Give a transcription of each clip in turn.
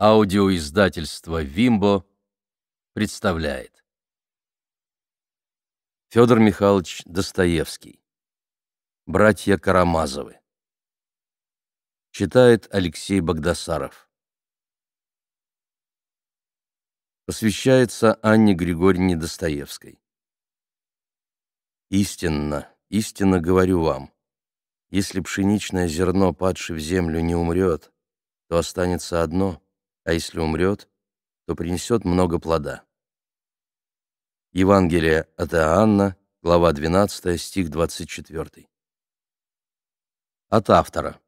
Аудиоиздательство «Вимбо» представляет. Федор Михайлович Достоевский. Братья Карамазовы. Читает Алексей Богдасаров. Посвящается Анне Григорьевне Достоевской. «Истинно, истинно говорю вам, если пшеничное зерно, падшее в землю, не умрет, то останется одно — а если умрет, то принесет много плода. Евангелие от Иоанна, глава 12, стих 24. От автора.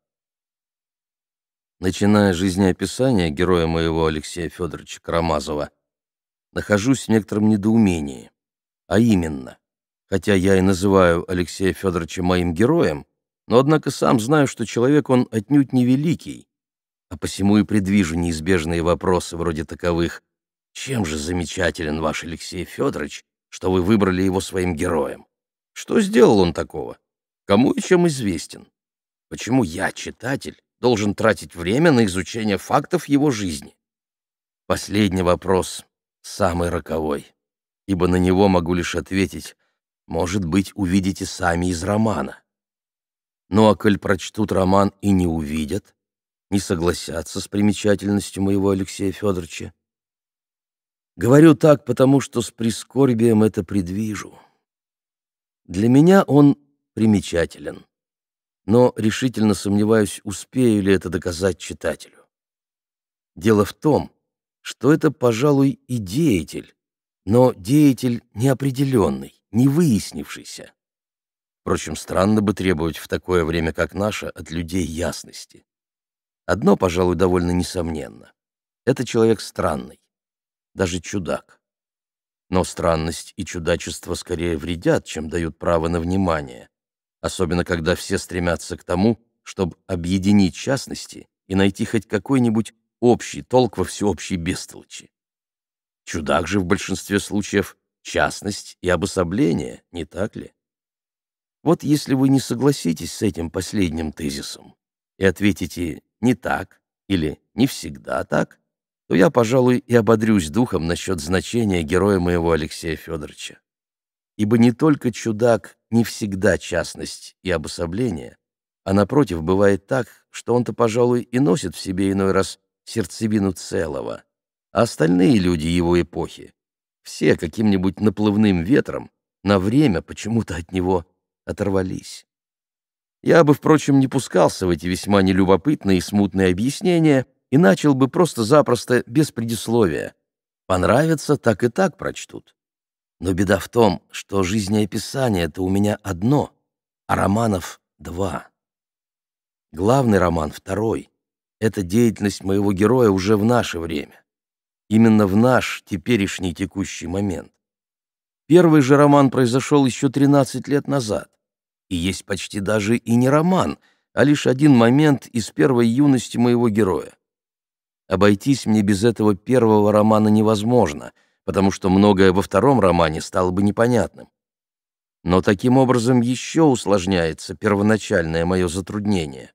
Начиная жизнеописание героя моего Алексея Федоровича Карамазова, нахожусь в некотором недоумении. А именно, хотя я и называю Алексея Федоровича моим героем, но однако сам знаю, что человек он отнюдь не великий, а посему и предвижу неизбежные вопросы вроде таковых. Чем же замечателен ваш Алексей Федорович, что вы выбрали его своим героем? Что сделал он такого? Кому и чем известен? Почему я, читатель, должен тратить время на изучение фактов его жизни? Последний вопрос, самый роковой, ибо на него могу лишь ответить, может быть, увидите сами из романа. Ну а коль прочтут роман и не увидят, не согласятся с примечательностью моего Алексея Федоровича. Говорю так, потому что с прискорбием это предвижу. Для меня он примечателен, но решительно сомневаюсь, успею ли это доказать читателю. Дело в том, что это, пожалуй, и деятель, но деятель неопределенный, не выяснившийся. Впрочем, странно бы требовать в такое время, как наше, от людей ясности. Одно, пожалуй, довольно несомненно. Это человек странный, даже чудак. Но странность и чудачество скорее вредят, чем дают право на внимание, особенно когда все стремятся к тому, чтобы объединить частности и найти хоть какой-нибудь общий толк во всеобщей бестолочи. Чудак же в большинстве случаев частность и обособление, не так ли? Вот если вы не согласитесь с этим последним тезисом и ответите «не так» или «не всегда так», то я, пожалуй, и ободрюсь духом насчет значения героя моего Алексея Федоровича. Ибо не только чудак не всегда частность и обособление, а напротив, бывает так, что он-то, пожалуй, и носит в себе иной раз сердцевину целого, а остальные люди его эпохи все каким-нибудь наплывным ветром на время почему-то от него оторвались. Я бы, впрочем, не пускался в эти весьма нелюбопытные и смутные объяснения и начал бы просто-запросто без предисловия. Понравится, так и так прочтут. Но беда в том, что жизнеописание это у меня одно, а романов два. Главный роман второй — это деятельность моего героя уже в наше время. Именно в наш теперешний текущий момент. Первый же роман произошел еще 13 лет назад и есть почти даже и не роман, а лишь один момент из первой юности моего героя. Обойтись мне без этого первого романа невозможно, потому что многое во втором романе стало бы непонятным. Но таким образом еще усложняется первоначальное мое затруднение.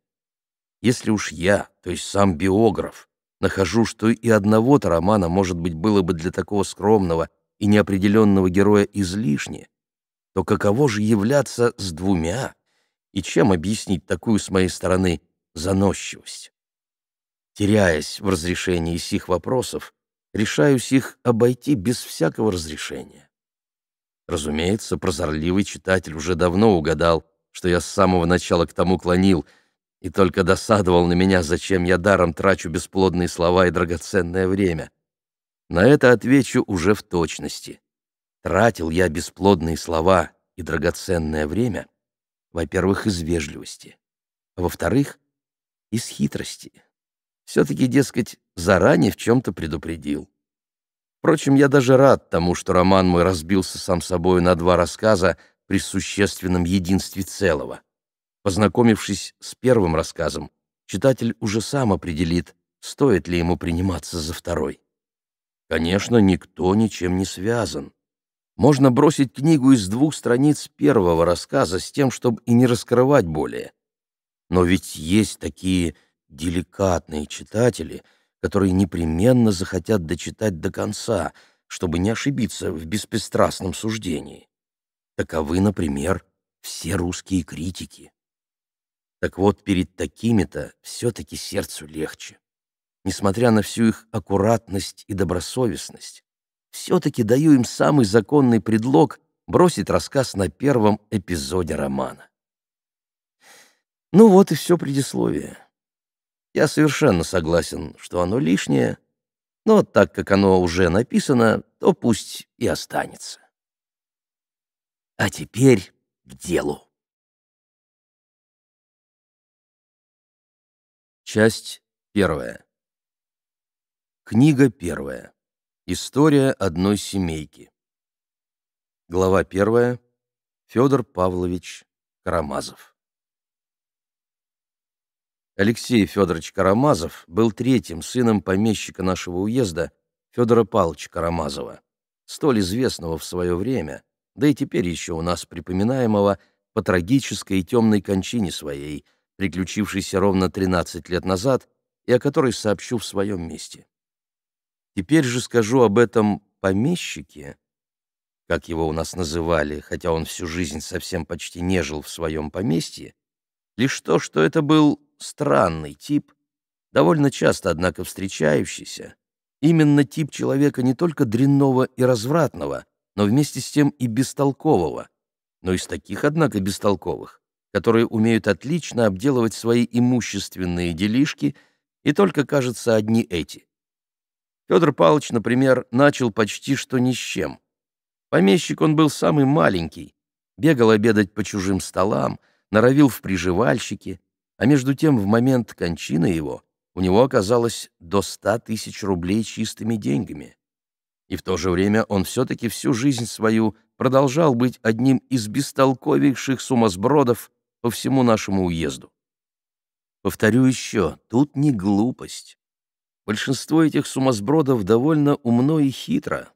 Если уж я, то есть сам биограф, нахожу, что и одного-то романа, может быть, было бы для такого скромного и неопределенного героя излишне, то каково же являться с двумя? И чем объяснить такую, с моей стороны, заносчивость? Теряясь в разрешении сих вопросов, решаюсь их обойти без всякого разрешения. Разумеется, прозорливый читатель уже давно угадал, что я с самого начала к тому клонил, и только досадовал на меня, зачем я даром трачу бесплодные слова и драгоценное время. На это отвечу уже в точности. Тратил я бесплодные слова и драгоценное время, во-первых, из вежливости, а во-вторых, из хитрости. Все-таки, дескать, заранее в чем-то предупредил. Впрочем, я даже рад тому, что роман мой разбился сам собой на два рассказа при существенном единстве целого. Познакомившись с первым рассказом, читатель уже сам определит, стоит ли ему приниматься за второй. Конечно, никто ничем не связан можно бросить книгу из двух страниц первого рассказа с тем, чтобы и не раскрывать более. Но ведь есть такие деликатные читатели, которые непременно захотят дочитать до конца, чтобы не ошибиться в беспристрастном суждении. Таковы, например, все русские критики. Так вот, перед такими-то все-таки сердцу легче. Несмотря на всю их аккуратность и добросовестность, все-таки даю им самый законный предлог бросить рассказ на первом эпизоде романа. Ну вот и все предисловие. Я совершенно согласен, что оно лишнее, но так как оно уже написано, то пусть и останется. А теперь к делу. Часть первая. Книга первая. История одной семейки. Глава первая. Федор Павлович Карамазов. Алексей Федорович Карамазов был третьим сыном помещика нашего уезда Федора Павловича Карамазова, столь известного в свое время, да и теперь еще у нас припоминаемого по трагической и темной кончине своей, приключившейся ровно 13 лет назад и о которой сообщу в своем месте. Теперь же скажу об этом помещике, как его у нас называли, хотя он всю жизнь совсем почти не жил в своем поместье, лишь то, что это был странный тип, довольно часто, однако, встречающийся, именно тип человека не только дрянного и развратного, но вместе с тем и бестолкового, но из таких, однако, бестолковых, которые умеют отлично обделывать свои имущественные делишки, и только, кажется, одни эти. Федор Павлович, например, начал почти что ни с чем. Помещик он был самый маленький, бегал обедать по чужим столам, норовил в приживальщике, а между тем в момент кончины его у него оказалось до ста тысяч рублей чистыми деньгами. И в то же время он все-таки всю жизнь свою продолжал быть одним из бестолковейших сумасбродов по всему нашему уезду. Повторю еще, тут не глупость. Большинство этих сумасбродов довольно умно и хитро,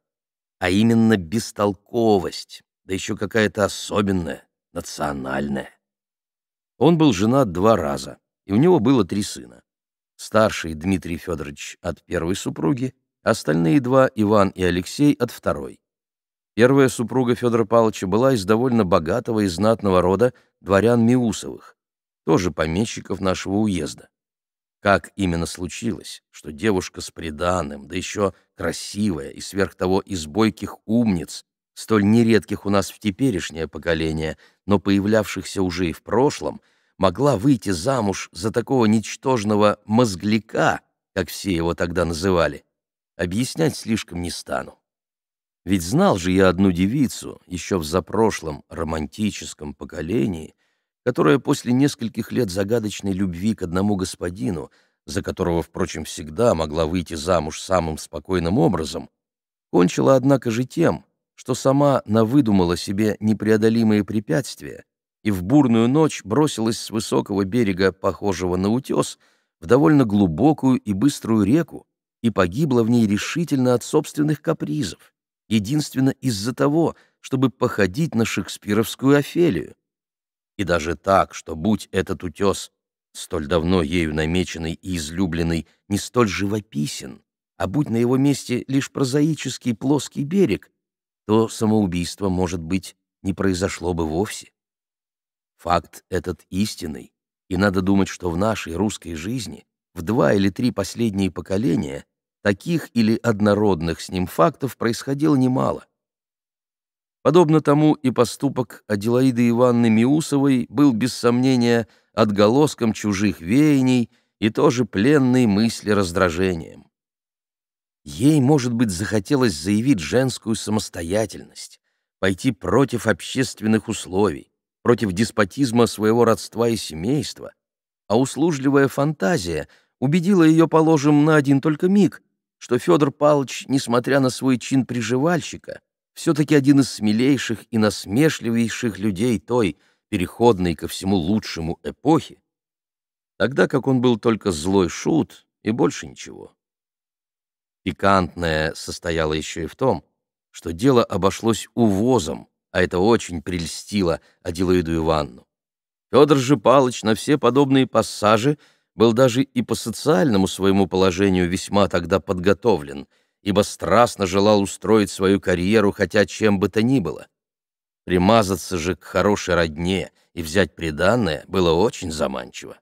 а именно бестолковость, да еще какая-то особенная, национальная. Он был женат два раза, и у него было три сына. Старший Дмитрий Федорович от первой супруги, остальные два — Иван и Алексей от второй. Первая супруга Федора Павловича была из довольно богатого и знатного рода дворян Миусовых, тоже помещиков нашего уезда. Как именно случилось, что девушка с приданным, да еще красивая и сверх того из бойких умниц, столь нередких у нас в теперешнее поколение, но появлявшихся уже и в прошлом, могла выйти замуж за такого ничтожного «мозгляка», как все его тогда называли, объяснять слишком не стану. Ведь знал же я одну девицу еще в запрошлом романтическом поколении, которая после нескольких лет загадочной любви к одному господину, за которого, впрочем, всегда могла выйти замуж самым спокойным образом, кончила, однако же, тем, что сама навыдумала себе непреодолимые препятствия и в бурную ночь бросилась с высокого берега, похожего на утес, в довольно глубокую и быструю реку и погибла в ней решительно от собственных капризов, единственно из-за того, чтобы походить на шекспировскую Офелию, и даже так, что будь этот утес, столь давно ею намеченный и излюбленный, не столь живописен, а будь на его месте лишь прозаический плоский берег, то самоубийство, может быть, не произошло бы вовсе. Факт этот истинный, и надо думать, что в нашей русской жизни в два или три последние поколения таких или однородных с ним фактов происходило немало, Подобно тому и поступок Аделаиды Ивановны Миусовой был, без сомнения, отголоском чужих веяний и тоже пленной мысли раздражением. Ей, может быть, захотелось заявить женскую самостоятельность, пойти против общественных условий, против деспотизма своего родства и семейства, а услужливая фантазия убедила ее, положим, на один только миг, что Федор Павлович, несмотря на свой чин приживальщика, все-таки один из смелейших и насмешливейших людей той, переходной ко всему лучшему эпохи, тогда как он был только злой шут и больше ничего. Пикантное состояло еще и в том, что дело обошлось увозом, а это очень прельстило Аделаиду Ивановну. Федор же Палыч на все подобные пассажи был даже и по социальному своему положению весьма тогда подготовлен — ибо страстно желал устроить свою карьеру хотя чем бы то ни было. Примазаться же к хорошей родне и взять приданное было очень заманчиво.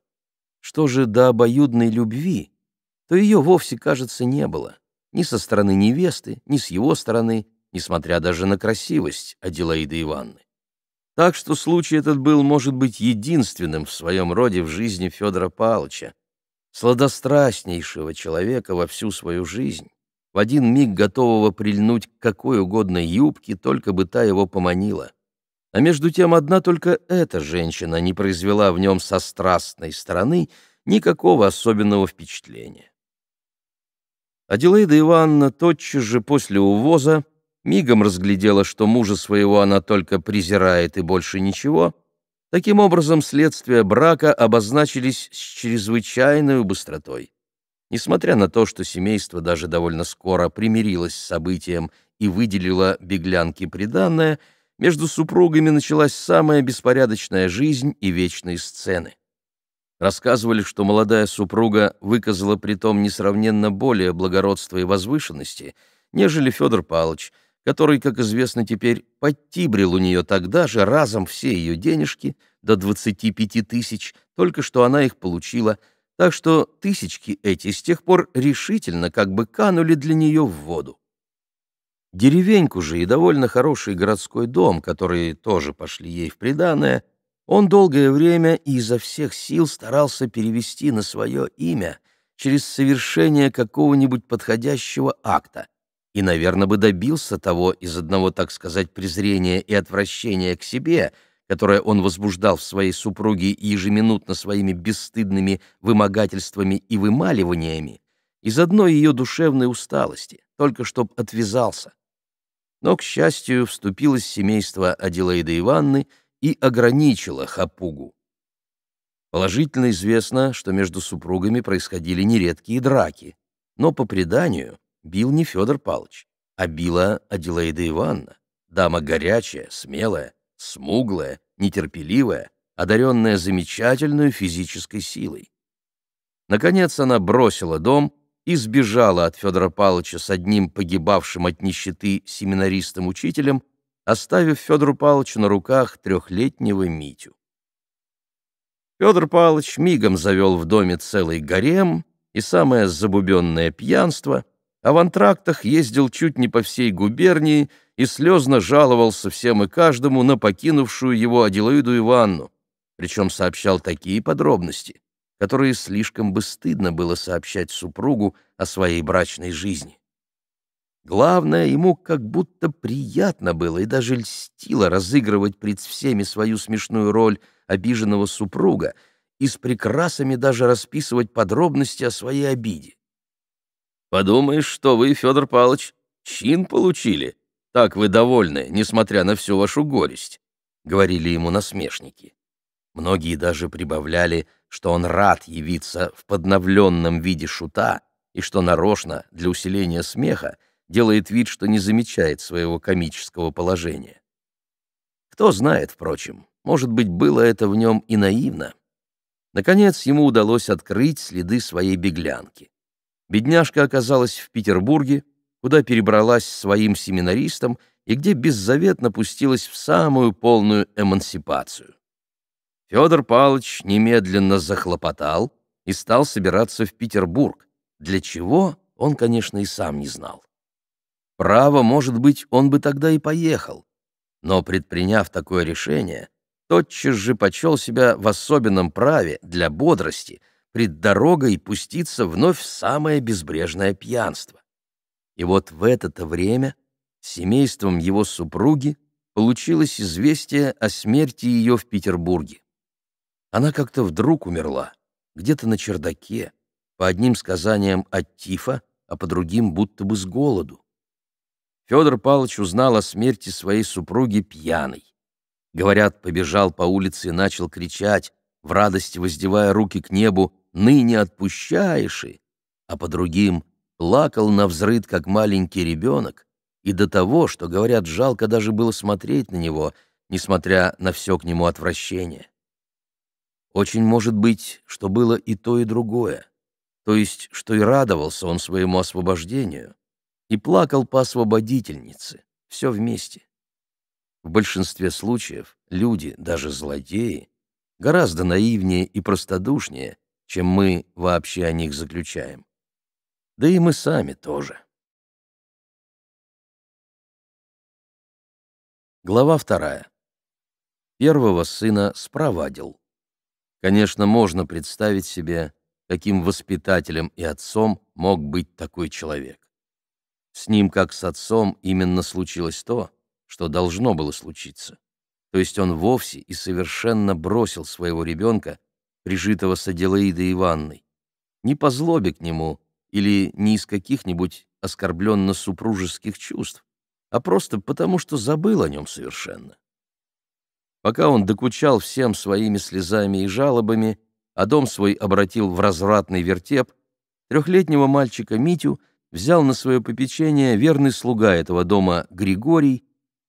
Что же до обоюдной любви, то ее вовсе, кажется, не было. Ни со стороны невесты, ни с его стороны, несмотря даже на красивость Аделаиды Ивановны. Так что случай этот был, может быть, единственным в своем роде в жизни Федора Павловича, сладострастнейшего человека во всю свою жизнь в один миг готового прильнуть к какой угодно юбке, только бы та его поманила. А между тем одна только эта женщина не произвела в нем со страстной стороны никакого особенного впечатления. Аделаида Ивановна тотчас же после увоза мигом разглядела, что мужа своего она только презирает и больше ничего. Таким образом, следствия брака обозначились с чрезвычайной быстротой. Несмотря на то, что семейство даже довольно скоро примирилось с событием и выделило беглянке приданное, между супругами началась самая беспорядочная жизнь и вечные сцены. Рассказывали, что молодая супруга выказала притом несравненно более благородства и возвышенности, нежели Федор Павлович, который, как известно теперь, подтибрил у нее тогда же разом все ее денежки до 25 тысяч, только что она их получила – так что тысячки эти с тех пор решительно как бы канули для нее в воду. Деревеньку же и довольно хороший городской дом, которые тоже пошли ей в приданое, он долгое время и изо всех сил старался перевести на свое имя через совершение какого-нибудь подходящего акта, и, наверное, бы добился того из одного, так сказать, презрения и отвращения к себе — которое он возбуждал в своей супруге ежеминутно своими бесстыдными вымогательствами и вымаливаниями, из одной ее душевной усталости, только чтоб отвязался. Но, к счастью, вступилось семейство Аделаиды Ивановны и ограничило хапугу. Положительно известно, что между супругами происходили нередкие драки, но, по преданию, бил не Федор Павлович, а била Аделаида Ивановна, дама горячая, смелая, смуглая, нетерпеливая, одаренная замечательной физической силой. Наконец она бросила дом и сбежала от Федора Павловича с одним погибавшим от нищеты семинаристом-учителем, оставив Федору Павловичу на руках трехлетнего Митю. Федор Павлович мигом завел в доме целый гарем и самое забубенное пьянство — а в антрактах ездил чуть не по всей губернии и слезно жаловался всем и каждому на покинувшую его Аделаиду Иванну, причем сообщал такие подробности, которые слишком бы стыдно было сообщать супругу о своей брачной жизни. Главное, ему как будто приятно было и даже льстило разыгрывать пред всеми свою смешную роль обиженного супруга и с прекрасами даже расписывать подробности о своей обиде. Подумаешь, что вы, Федор Павлович, чин получили. Так вы довольны, несмотря на всю вашу горесть», — говорили ему насмешники. Многие даже прибавляли, что он рад явиться в подновленном виде шута и что нарочно, для усиления смеха, делает вид, что не замечает своего комического положения. Кто знает, впрочем, может быть, было это в нем и наивно. Наконец ему удалось открыть следы своей беглянки. Бедняжка оказалась в Петербурге, куда перебралась своим семинаристом и где беззаветно пустилась в самую полную эмансипацию. Федор Павлович немедленно захлопотал и стал собираться в Петербург, для чего он, конечно, и сам не знал. Право, может быть, он бы тогда и поехал, но, предприняв такое решение, тотчас же почел себя в особенном праве для бодрости — пред дорогой пуститься вновь в самое безбрежное пьянство. И вот в это-то время семейством его супруги получилось известие о смерти ее в Петербурге. Она как-то вдруг умерла, где-то на чердаке, по одним сказаниям от тифа, а по другим будто бы с голоду. Федор Павлович узнал о смерти своей супруги пьяной. Говорят, побежал по улице и начал кричать, в радости воздевая руки к небу, ныне отпущаешь и, а по другим плакал на взрыд, как маленький ребенок, и до того, что, говорят, жалко даже было смотреть на него, несмотря на все к нему отвращение. Очень может быть, что было и то, и другое, то есть, что и радовался он своему освобождению, и плакал по освободительнице, все вместе. В большинстве случаев люди, даже злодеи, гораздо наивнее и простодушнее, чем мы вообще о них заключаем. Да и мы сами тоже. Глава вторая. Первого сына спровадил. Конечно, можно представить себе, каким воспитателем и отцом мог быть такой человек. С ним, как с отцом, именно случилось то, что должно было случиться. То есть он вовсе и совершенно бросил своего ребенка прижитого с Аделаидой Иванной. Не по злобе к нему или не из каких-нибудь оскорбленно-супружеских чувств, а просто потому, что забыл о нем совершенно. Пока он докучал всем своими слезами и жалобами, а дом свой обратил в развратный вертеп, трехлетнего мальчика Митю взял на свое попечение верный слуга этого дома Григорий,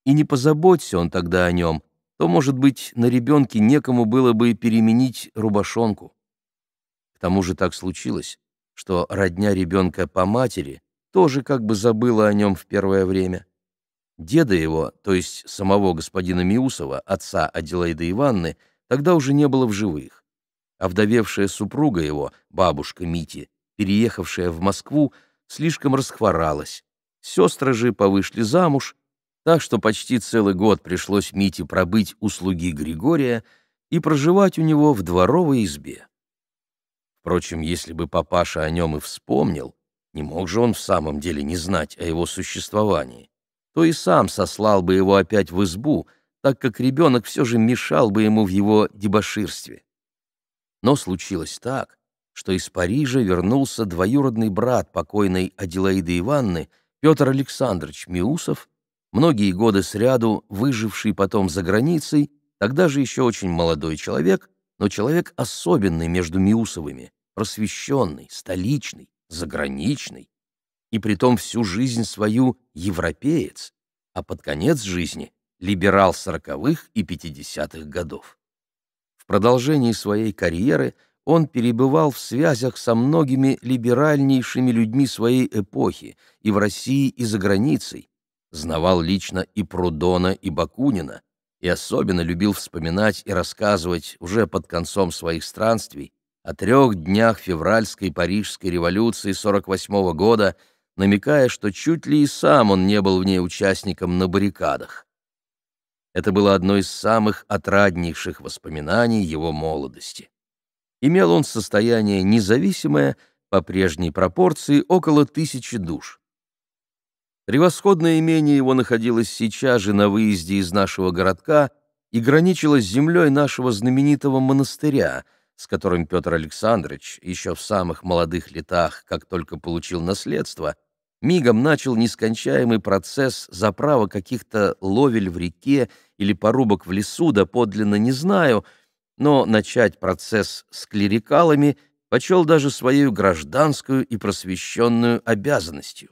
и не позаботься он тогда о нем, то, может быть, на ребенке некому было бы переменить рубашонку. К тому же так случилось, что родня ребенка по матери тоже как бы забыла о нем в первое время. Деда его, то есть самого господина Миусова, отца Аделаиды Ивановны, тогда уже не было в живых. а вдовевшая супруга его, бабушка Мити, переехавшая в Москву, слишком расхворалась. Сестры же повышли замуж, так что почти целый год пришлось Мите пробыть у слуги Григория и проживать у него в дворовой избе. Впрочем, если бы папаша о нем и вспомнил, не мог же он в самом деле не знать о его существовании, то и сам сослал бы его опять в избу, так как ребенок все же мешал бы ему в его дебоширстве. Но случилось так, что из Парижа вернулся двоюродный брат покойной Аделаиды Ивановны Петр Александрович Миусов, Многие годы сряду выживший потом за границей, тогда же еще очень молодой человек, но человек особенный между Миусовыми, просвещенный, столичный, заграничный, и притом всю жизнь свою европеец, а под конец жизни либерал сороковых и пятидесятых годов. В продолжении своей карьеры он перебывал в связях со многими либеральнейшими людьми своей эпохи и в России, и за границей, знавал лично и Прудона, и Бакунина, и особенно любил вспоминать и рассказывать уже под концом своих странствий о трех днях февральской Парижской революции 48 -го года, намекая, что чуть ли и сам он не был в ней участником на баррикадах. Это было одно из самых отраднейших воспоминаний его молодости. Имел он состояние независимое, по прежней пропорции около тысячи душ. Превосходное имение его находилось сейчас же на выезде из нашего городка и граничило с землей нашего знаменитого монастыря, с которым Петр Александрович еще в самых молодых летах, как только получил наследство, мигом начал нескончаемый процесс за право каких-то ловель в реке или порубок в лесу, да подлинно не знаю, но начать процесс с клерикалами почел даже свою гражданскую и просвещенную обязанностью.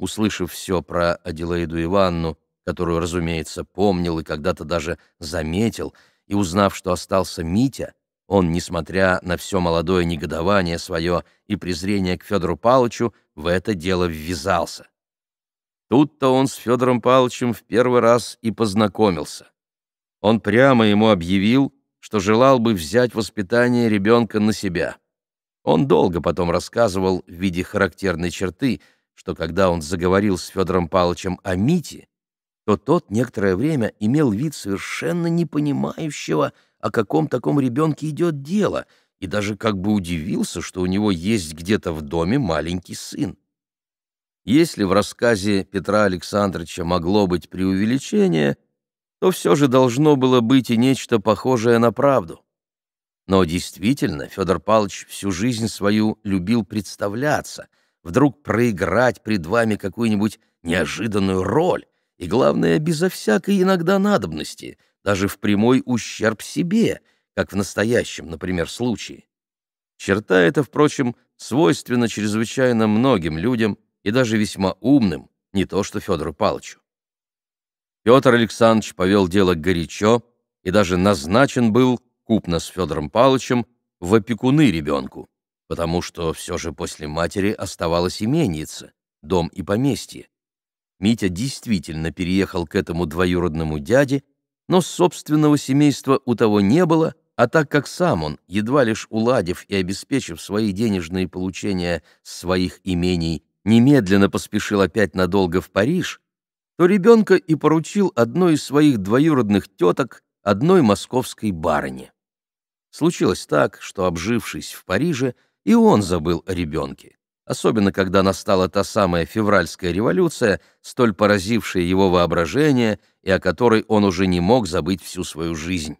Услышав все про Аделаиду Иванну, которую, разумеется, помнил и когда-то даже заметил, и узнав, что остался Митя, он, несмотря на все молодое негодование свое и презрение к Федору Палычу, в это дело ввязался. Тут-то он с Федором Палычем в первый раз и познакомился. Он прямо ему объявил, что желал бы взять воспитание ребенка на себя. Он долго потом рассказывал в виде характерной черты — что когда он заговорил с Федором Павловичем о Мите, то тот некоторое время имел вид совершенно непонимающего, о каком таком ребенке идет дело, и даже как бы удивился, что у него есть где-то в доме маленький сын. Если в рассказе Петра Александровича могло быть преувеличение, то все же должно было быть и нечто похожее на правду. Но действительно, Федор Павлович всю жизнь свою любил представляться — вдруг проиграть пред вами какую-нибудь неожиданную роль, и, главное, безо всякой иногда надобности, даже в прямой ущерб себе, как в настоящем, например, случае. Черта эта, впрочем, свойственна чрезвычайно многим людям и даже весьма умным, не то что Федору Палычу. Петр Александрович повел дело горячо и даже назначен был, купно с Федором Палычем, в опекуны ребенку потому что все же после матери оставалась именица, дом и поместье. Митя действительно переехал к этому двоюродному дяде, но собственного семейства у того не было, а так как сам он, едва лишь уладив и обеспечив свои денежные получения своих имений, немедленно поспешил опять надолго в Париж, то ребенка и поручил одной из своих двоюродных теток, одной московской барыне. Случилось так, что, обжившись в Париже, и он забыл о ребенке. Особенно, когда настала та самая февральская революция, столь поразившая его воображение и о которой он уже не мог забыть всю свою жизнь.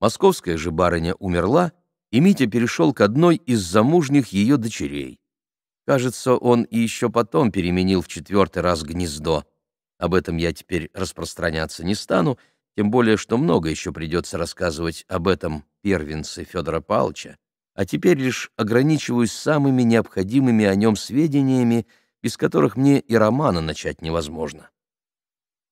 Московская же барыня умерла, и Митя перешел к одной из замужних ее дочерей. Кажется, он и еще потом переменил в четвертый раз гнездо. Об этом я теперь распространяться не стану, тем более, что много еще придется рассказывать об этом первенце Федора Павловича, а теперь лишь ограничиваюсь самыми необходимыми о нем сведениями, без которых мне и романа начать невозможно.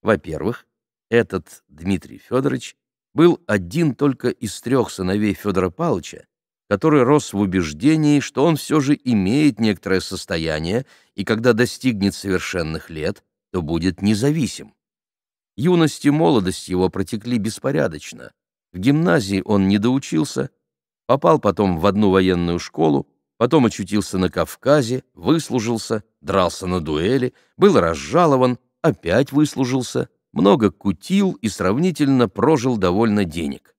Во-первых, этот Дмитрий Федорович был один только из трех сыновей Федора Павловича, который рос в убеждении, что он все же имеет некоторое состояние и когда достигнет совершенных лет, то будет независим. Юность и молодость его протекли беспорядочно. В гимназии он не доучился, попал потом в одну военную школу, потом очутился на Кавказе, выслужился, дрался на дуэли, был разжалован, опять выслужился, много кутил и сравнительно прожил довольно денег.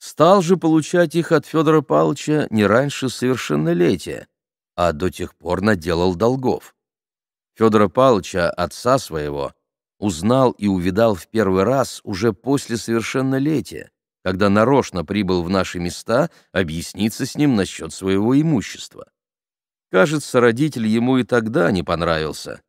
Стал же получать их от Федора Павловича не раньше совершеннолетия, а до тех пор наделал долгов. Федора Павловича, отца своего, узнал и увидал в первый раз уже после совершеннолетия, когда нарочно прибыл в наши места объясниться с ним насчет своего имущества. Кажется, родитель ему и тогда не понравился.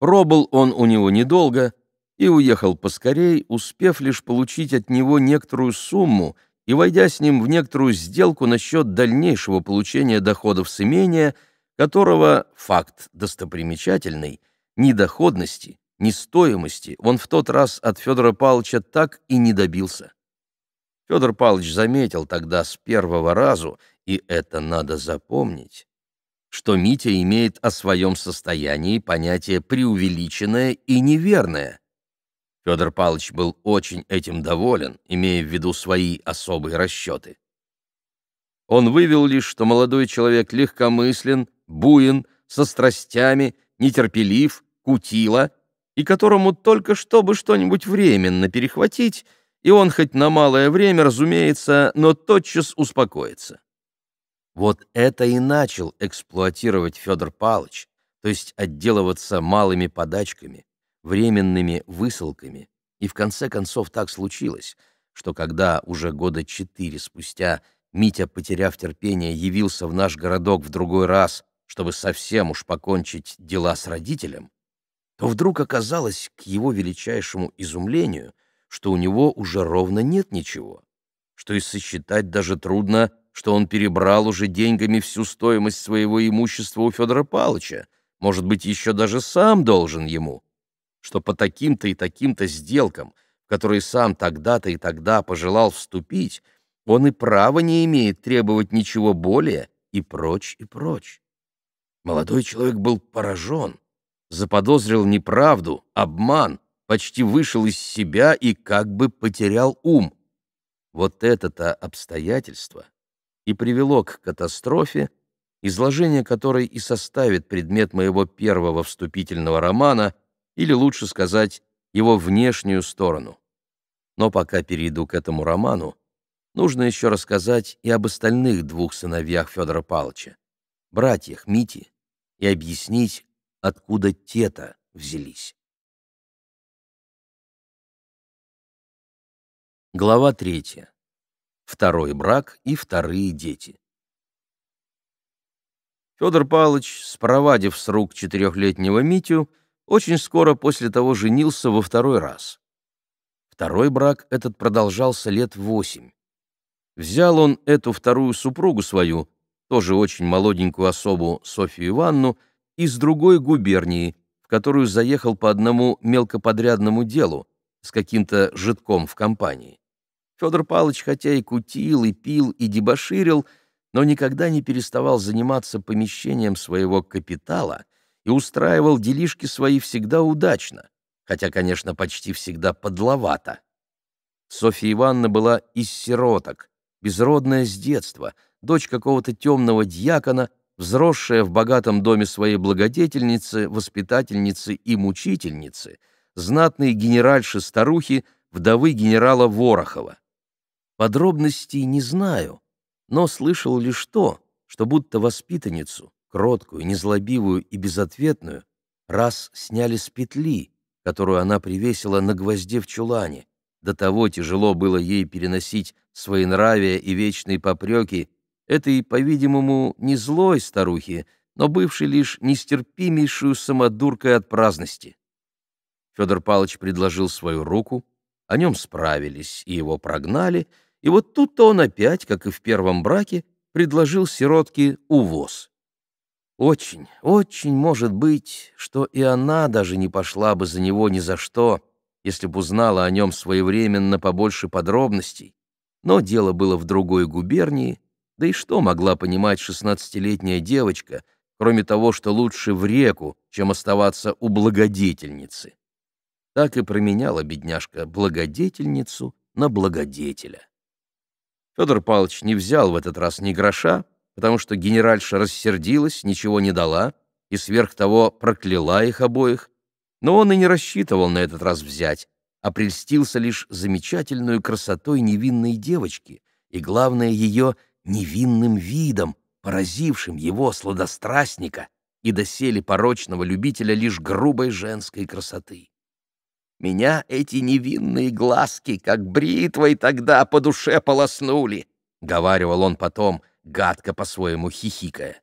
Пробыл он у него недолго и уехал поскорей, успев лишь получить от него некоторую сумму и войдя с ним в некоторую сделку насчет дальнейшего получения доходов с имения, которого, факт достопримечательный, ни доходности, ни стоимости он в тот раз от Федора Павловича так и не добился. Федор Павлович заметил тогда с первого разу, и это надо запомнить, что Митя имеет о своем состоянии понятие преувеличенное и неверное. Федор Павлович был очень этим доволен, имея в виду свои особые расчеты. Он вывел лишь, что молодой человек легкомыслен, буин, со страстями, нетерпелив, кутила, и которому только чтобы что-нибудь временно перехватить — и он хоть на малое время, разумеется, но тотчас успокоится. Вот это и начал эксплуатировать Федор Палыч, то есть отделываться малыми подачками, временными высылками, и в конце концов так случилось, что когда уже года четыре спустя Митя, потеряв терпение, явился в наш городок в другой раз, чтобы совсем уж покончить дела с родителем, то вдруг оказалось, к его величайшему изумлению — что у него уже ровно нет ничего, что и сосчитать даже трудно, что он перебрал уже деньгами всю стоимость своего имущества у Федора Палыча, может быть, еще даже сам должен ему, что по таким-то и таким-то сделкам, которые сам тогда-то и тогда пожелал вступить, он и права не имеет требовать ничего более и прочь, и прочь. Молодой человек был поражен, заподозрил неправду, обман — почти вышел из себя и как бы потерял ум. Вот это-то обстоятельство и привело к катастрофе, изложение которой и составит предмет моего первого вступительного романа, или лучше сказать, его внешнюю сторону. Но пока перейду к этому роману, нужно еще рассказать и об остальных двух сыновьях Федора Павловича, братьях Мити, и объяснить, откуда те-то взялись. Глава 3. Второй брак и вторые дети. Федор Палыч, спровадив с рук четырехлетнего Митю, очень скоро после того женился во второй раз. Второй брак этот продолжался лет восемь. Взял он эту вторую супругу свою, тоже очень молоденькую особу Софью Иванну, из другой губернии, в которую заехал по одному мелкоподрядному делу с каким-то житком в компании. Федор Павлович хотя и кутил, и пил, и дебоширил, но никогда не переставал заниматься помещением своего капитала и устраивал делишки свои всегда удачно, хотя, конечно, почти всегда подловато. Софья Ивановна была из сироток, безродная с детства, дочь какого-то темного дьякона, взросшая в богатом доме своей благодетельницы, воспитательницы и мучительницы, знатные генеральши-старухи, вдовы генерала Ворохова. Подробностей не знаю, но слышал лишь то, что будто воспитанницу, кроткую, незлобивую и безответную, раз сняли с петли, которую она привесила на гвозде в чулане. До того тяжело было ей переносить свои нравия и вечные попреки этой, по-видимому, не злой старухи, но бывшей лишь нестерпимейшую самодуркой от праздности. Федор Павлович предложил свою руку, о нем справились и его прогнали — и вот тут-то он опять, как и в первом браке, предложил сиротке увоз. Очень, очень может быть, что и она даже не пошла бы за него ни за что, если бы узнала о нем своевременно побольше подробностей. Но дело было в другой губернии, да и что могла понимать шестнадцатилетняя девочка, кроме того, что лучше в реку, чем оставаться у благодетельницы. Так и променяла бедняжка благодетельницу на благодетеля. Федор Павлович не взял в этот раз ни гроша, потому что генеральша рассердилась, ничего не дала и сверх того прокляла их обоих. Но он и не рассчитывал на этот раз взять, а прельстился лишь замечательную красотой невинной девочки и, главное, ее невинным видом, поразившим его сладострастника и доселе порочного любителя лишь грубой женской красоты. Меня эти невинные глазки, как бритвой тогда по душе полоснули, — говаривал он потом, гадко по-своему хихикая.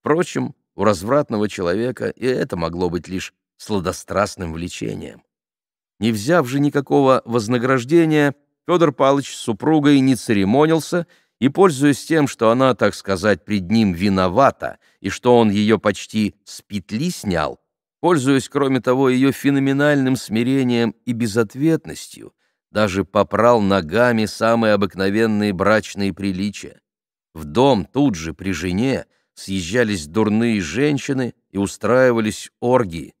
Впрочем, у развратного человека и это могло быть лишь сладострастным влечением. Не взяв же никакого вознаграждения, Федор Павлович с супругой не церемонился и, пользуясь тем, что она, так сказать, пред ним виновата и что он ее почти с петли снял, Пользуясь, кроме того, ее феноменальным смирением и безответностью, даже попрал ногами самые обыкновенные брачные приличия. В дом тут же при жене съезжались дурные женщины и устраивались оргии.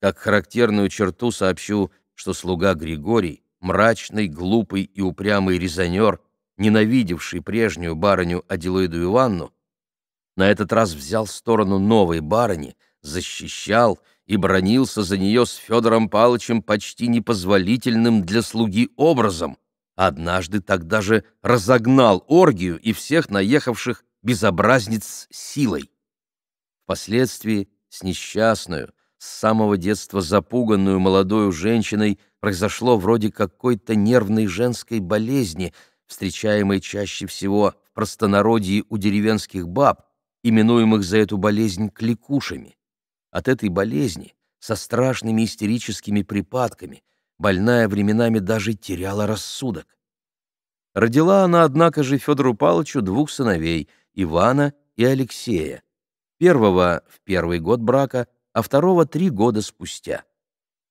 Как характерную черту сообщу, что слуга Григорий, мрачный, глупый и упрямый резонер, ненавидевший прежнюю барыню Аделоиду Иванну, на этот раз взял сторону новой барыни — защищал и бронился за нее с Федором Палычем почти непозволительным для слуги образом. Однажды тогда же разогнал оргию и всех наехавших безобразниц силой. Впоследствии с несчастную, с самого детства запуганную молодою женщиной произошло вроде какой-то нервной женской болезни, встречаемой чаще всего в простонародье у деревенских баб, именуемых за эту болезнь кликушами. От этой болезни, со страшными истерическими припадками, больная временами даже теряла рассудок. Родила она, однако же, Федору Павловичу двух сыновей, Ивана и Алексея. Первого в первый год брака, а второго три года спустя.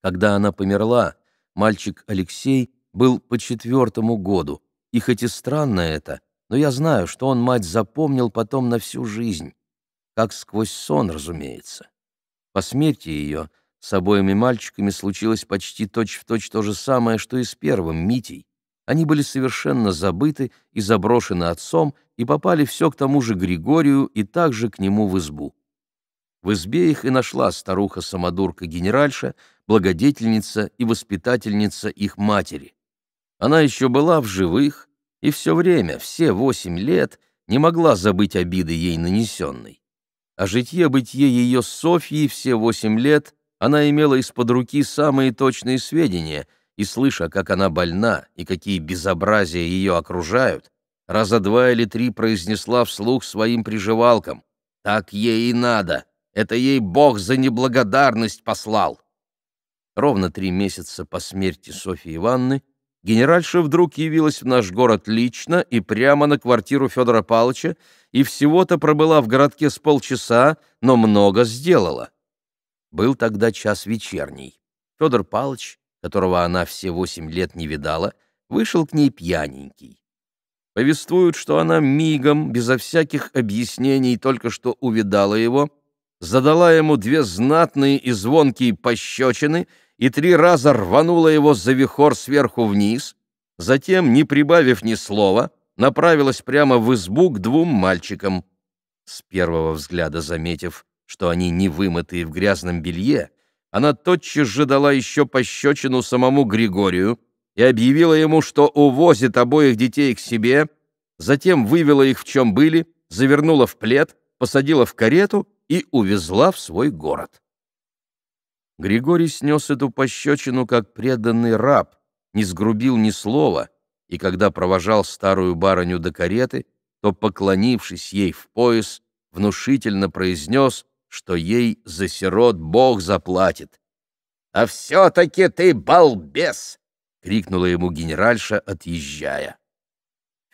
Когда она померла, мальчик Алексей был по четвертому году, и хоть и странно это, но я знаю, что он мать запомнил потом на всю жизнь, как сквозь сон, разумеется. По смерти ее с обоими мальчиками случилось почти точь-в-точь точь то же самое, что и с первым Митей. Они были совершенно забыты и заброшены отцом, и попали все к тому же Григорию и также к нему в избу. В избе их и нашла старуха-самодурка-генеральша, благодетельница и воспитательница их матери. Она еще была в живых, и все время, все восемь лет, не могла забыть обиды ей нанесенной. А житье-бытие ее Софьи все восемь лет она имела из-под руки самые точные сведения, и, слыша, как она больна и какие безобразия ее окружают, раза два или три произнесла вслух своим приживалкам. «Так ей и надо! Это ей Бог за неблагодарность послал!» Ровно три месяца по смерти Софьи Ивановны Генеральша вдруг явилась в наш город лично и прямо на квартиру Федора Павловича и всего-то пробыла в городке с полчаса, но много сделала. Был тогда час вечерний. Федор Павлович, которого она все восемь лет не видала, вышел к ней пьяненький. Повествуют, что она мигом, безо всяких объяснений, только что увидала его, задала ему две знатные и звонкие пощечины — и три раза рванула его за вихор сверху вниз, затем, не прибавив ни слова, направилась прямо в избу к двум мальчикам. С первого взгляда заметив, что они не вымытые в грязном белье, она тотчас же дала еще пощечину самому Григорию и объявила ему, что увозит обоих детей к себе, затем вывела их в чем были, завернула в плед, посадила в карету и увезла в свой город. Григорий снес эту пощечину как преданный раб, не сгрубил ни слова, и когда провожал старую барыню до кареты, то, поклонившись ей в пояс, внушительно произнес, что ей за сирот Бог заплатит. «А все-таки ты балбес!» — крикнула ему генеральша, отъезжая.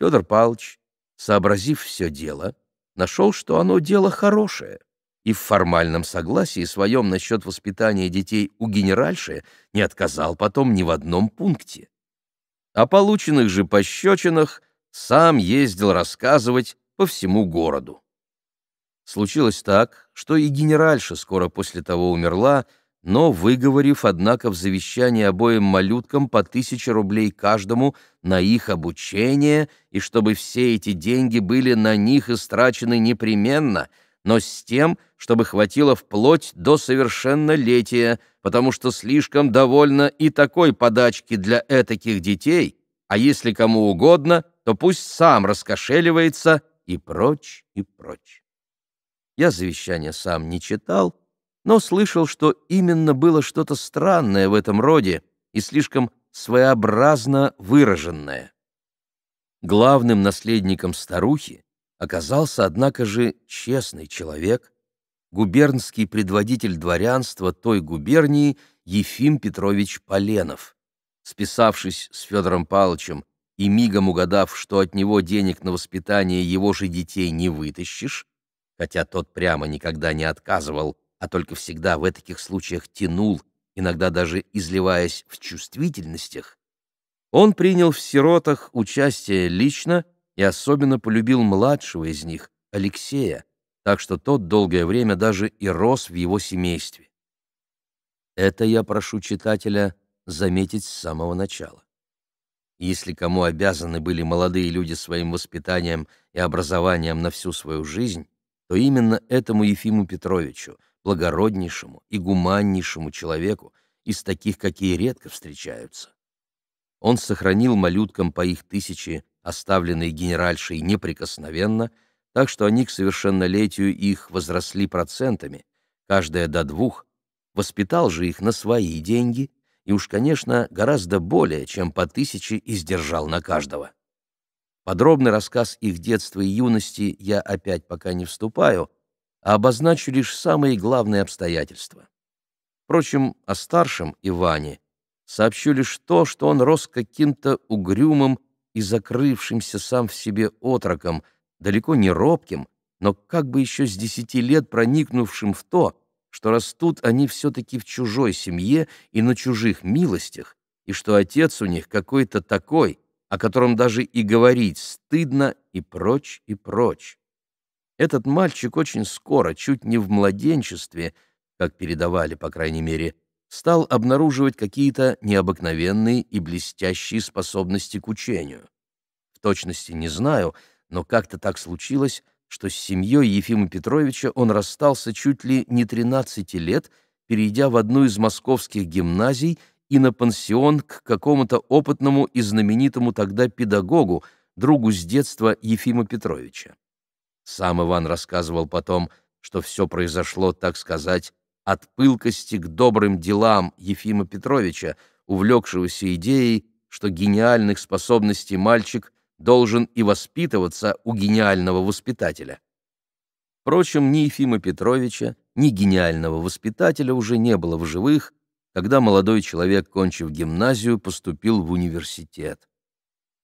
Федор Павлович, сообразив все дело, нашел, что оно дело хорошее и в формальном согласии своем насчет воспитания детей у генеральши не отказал потом ни в одном пункте. О полученных же пощечинах сам ездил рассказывать по всему городу. Случилось так, что и генеральша скоро после того умерла, но выговорив, однако, в завещании обоим малюткам по тысяче рублей каждому на их обучение, и чтобы все эти деньги были на них истрачены непременно — но с тем, чтобы хватило вплоть до совершеннолетия, потому что слишком довольно и такой подачки для этаких детей, а если кому угодно, то пусть сам раскошеливается и прочь, и прочь. Я завещание сам не читал, но слышал, что именно было что-то странное в этом роде и слишком своеобразно выраженное. Главным наследником старухи Оказался, однако же, честный человек, губернский предводитель дворянства той губернии Ефим Петрович Поленов. Списавшись с Федором Павловичем и мигом угадав, что от него денег на воспитание его же детей не вытащишь, хотя тот прямо никогда не отказывал, а только всегда в этих случаях тянул, иногда даже изливаясь в чувствительностях, он принял в сиротах участие лично и особенно полюбил младшего из них, Алексея, так что тот долгое время даже и рос в его семействе. Это я прошу читателя заметить с самого начала. Если кому обязаны были молодые люди своим воспитанием и образованием на всю свою жизнь, то именно этому Ефиму Петровичу, благороднейшему и гуманнейшему человеку, из таких, какие редко встречаются. Он сохранил малюткам по их тысяче оставленные генеральшей неприкосновенно, так что они к совершеннолетию их возросли процентами, каждая до двух, воспитал же их на свои деньги и уж, конечно, гораздо более, чем по тысяче издержал на каждого. Подробный рассказ их детства и юности я опять пока не вступаю, а обозначу лишь самые главные обстоятельства. Впрочем, о старшем Иване сообщу лишь то, что он рос каким-то угрюмым и закрывшимся сам в себе отроком, далеко не робким, но как бы еще с десяти лет проникнувшим в то, что растут они все-таки в чужой семье и на чужих милостях, и что отец у них какой-то такой, о котором даже и говорить стыдно и прочь, и прочь. Этот мальчик очень скоро, чуть не в младенчестве, как передавали, по крайней мере, стал обнаруживать какие-то необыкновенные и блестящие способности к учению. В точности не знаю, но как-то так случилось, что с семьей Ефима Петровича он расстался чуть ли не 13 лет, перейдя в одну из московских гимназий и на пансион к какому-то опытному и знаменитому тогда педагогу, другу с детства Ефима Петровича. Сам Иван рассказывал потом, что все произошло, так сказать, от пылкости к добрым делам Ефима Петровича, увлекшегося идеей, что гениальных способностей мальчик должен и воспитываться у гениального воспитателя. Впрочем, ни Ефима Петровича, ни гениального воспитателя уже не было в живых, когда молодой человек, кончив гимназию, поступил в университет.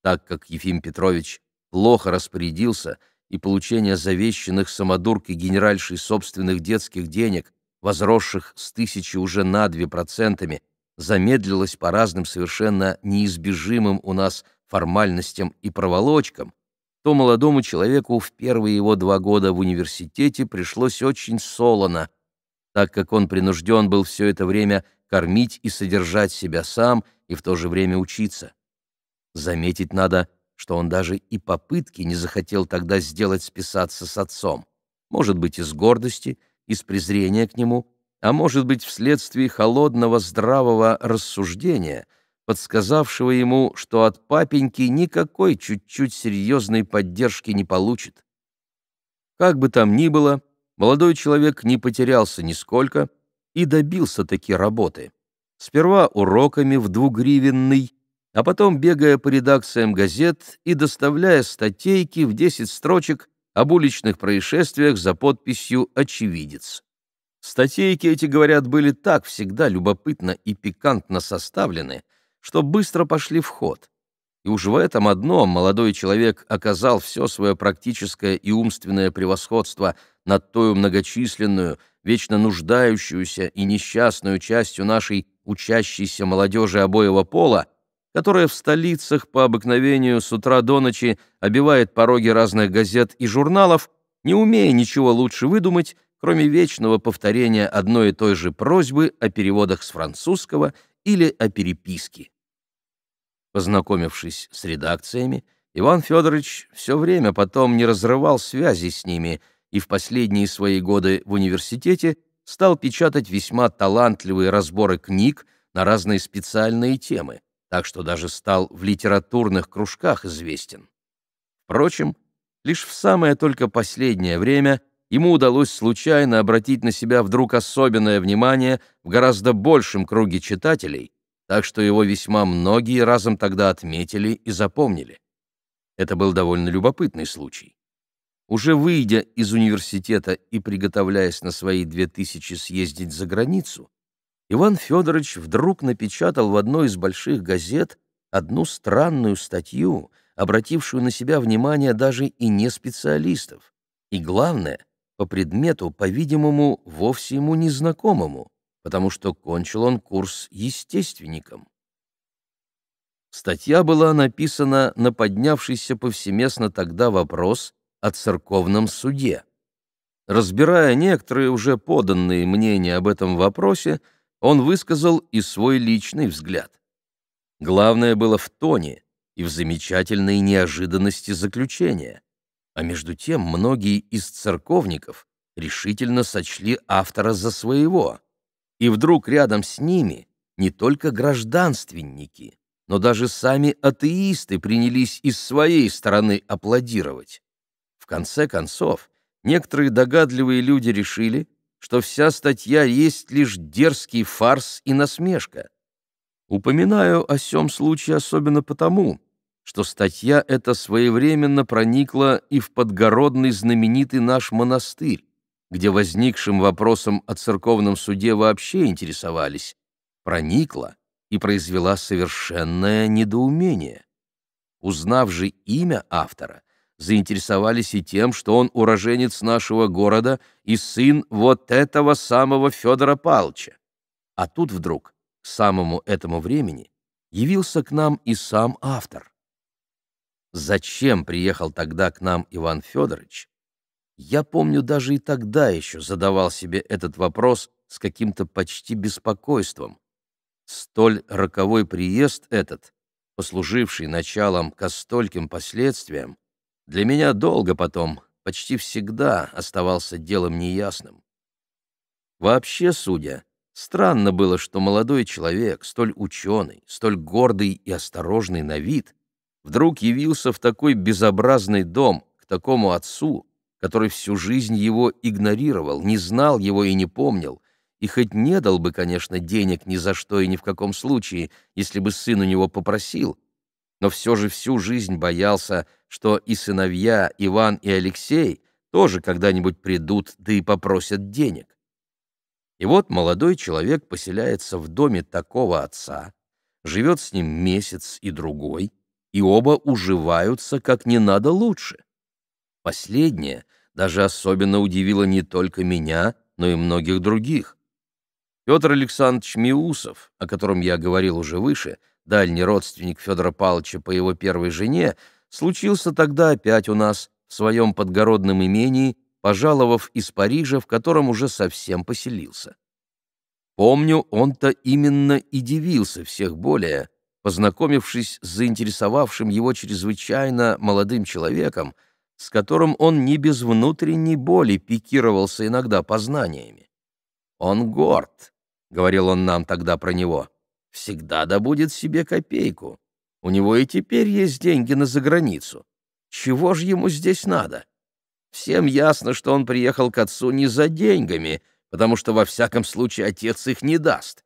Так как Ефим Петрович плохо распорядился и получение завещанных самодуркой генеральшей собственных детских денег возросших с тысячи уже на две процентами замедлилось по разным совершенно неизбежимым у нас формальностям и проволочкам, то молодому человеку в первые его два года в университете пришлось очень солоно, так как он принужден был все это время кормить и содержать себя сам и в то же время учиться. Заметить надо, что он даже и попытки не захотел тогда сделать списаться с отцом, может быть, из гордости – из презрения к нему, а может быть вследствие холодного здравого рассуждения, подсказавшего ему, что от папеньки никакой чуть-чуть серьезной поддержки не получит. Как бы там ни было, молодой человек не потерялся нисколько и добился таки работы. Сперва уроками в двугривенный, а потом бегая по редакциям газет и доставляя статейки в 10 строчек об уличных происшествиях за подписью «Очевидец». Статейки эти, говорят, были так всегда любопытно и пикантно составлены, что быстро пошли в ход. И уж в этом одном молодой человек оказал все свое практическое и умственное превосходство над той многочисленную, вечно нуждающуюся и несчастную частью нашей учащейся молодежи обоего пола, которая в столицах по обыкновению с утра до ночи обивает пороги разных газет и журналов, не умея ничего лучше выдумать, кроме вечного повторения одной и той же просьбы о переводах с французского или о переписке. Познакомившись с редакциями, Иван Федорович все время потом не разрывал связи с ними и в последние свои годы в университете стал печатать весьма талантливые разборы книг на разные специальные темы так что даже стал в литературных кружках известен. Впрочем, лишь в самое только последнее время ему удалось случайно обратить на себя вдруг особенное внимание в гораздо большем круге читателей, так что его весьма многие разом тогда отметили и запомнили. Это был довольно любопытный случай. Уже выйдя из университета и приготовляясь на свои две тысячи съездить за границу, Иван Федорович вдруг напечатал в одной из больших газет одну странную статью, обратившую на себя внимание даже и не специалистов, и, главное, по предмету, по-видимому, вовсе ему незнакомому, потому что кончил он курс естественником. Статья была написана на поднявшийся повсеместно тогда вопрос о церковном суде. Разбирая некоторые уже поданные мнения об этом вопросе, он высказал и свой личный взгляд. Главное было в тоне и в замечательной неожиданности заключения. А между тем многие из церковников решительно сочли автора за своего. И вдруг рядом с ними не только гражданственники, но даже сами атеисты принялись из своей стороны аплодировать. В конце концов, некоторые догадливые люди решили, что вся статья есть лишь дерзкий фарс и насмешка. Упоминаю о сём случае особенно потому, что статья эта своевременно проникла и в подгородный знаменитый наш монастырь, где возникшим вопросом о церковном суде вообще интересовались, проникла и произвела совершенное недоумение. Узнав же имя автора, заинтересовались и тем, что он уроженец нашего города и сын вот этого самого Федора Палча. А тут вдруг, к самому этому времени, явился к нам и сам автор. Зачем приехал тогда к нам Иван Федорович? Я помню, даже и тогда еще задавал себе этот вопрос с каким-то почти беспокойством. Столь роковой приезд этот, послуживший началом ко стольким последствиям, для меня долго потом, почти всегда оставался делом неясным. Вообще, судя, странно было, что молодой человек, столь ученый, столь гордый и осторожный на вид, вдруг явился в такой безобразный дом, к такому отцу, который всю жизнь его игнорировал, не знал его и не помнил, и хоть не дал бы, конечно, денег ни за что и ни в каком случае, если бы сын у него попросил, но все же всю жизнь боялся, что и сыновья Иван и Алексей тоже когда-нибудь придут, да и попросят денег. И вот молодой человек поселяется в доме такого отца, живет с ним месяц и другой, и оба уживаются как не надо лучше. Последнее даже особенно удивило не только меня, но и многих других. Петр Александрович Миусов, о котором я говорил уже выше, дальний родственник Федора Павловича по его первой жене, случился тогда опять у нас, в своем подгородном имении, пожаловав из Парижа, в котором уже совсем поселился. Помню, он-то именно и дивился всех более, познакомившись с заинтересовавшим его чрезвычайно молодым человеком, с которым он не без внутренней боли пикировался иногда познаниями. «Он горд», — говорил он нам тогда про него, — «всегда добудет себе копейку, у него и теперь есть деньги на заграницу. Чего же ему здесь надо? Всем ясно, что он приехал к отцу не за деньгами, потому что во всяком случае отец их не даст.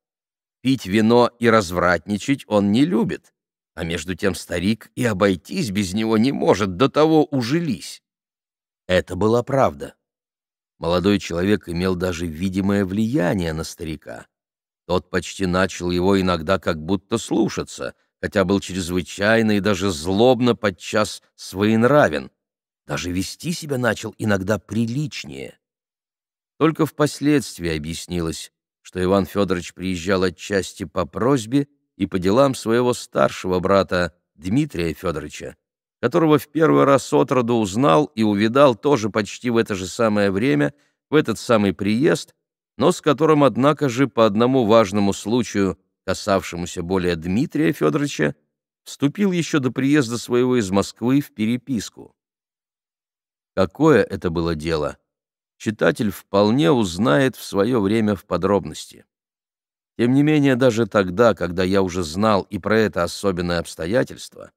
Пить вино и развратничать он не любит, а между тем старик и обойтись без него не может, до того ужились. Это была правда. Молодой человек имел даже видимое влияние на старика. Тот почти начал его иногда как будто слушаться — хотя был чрезвычайно и даже злобно подчас своенравен. Даже вести себя начал иногда приличнее. Только впоследствии объяснилось, что Иван Федорович приезжал отчасти по просьбе и по делам своего старшего брата Дмитрия Федоровича, которого в первый раз от роду узнал и увидал тоже почти в это же самое время, в этот самый приезд, но с которым, однако же, по одному важному случаю касавшемуся более Дмитрия Федоровича, вступил еще до приезда своего из Москвы в переписку. Какое это было дело, читатель вполне узнает в свое время в подробности. Тем не менее, даже тогда, когда я уже знал и про это особенное обстоятельство,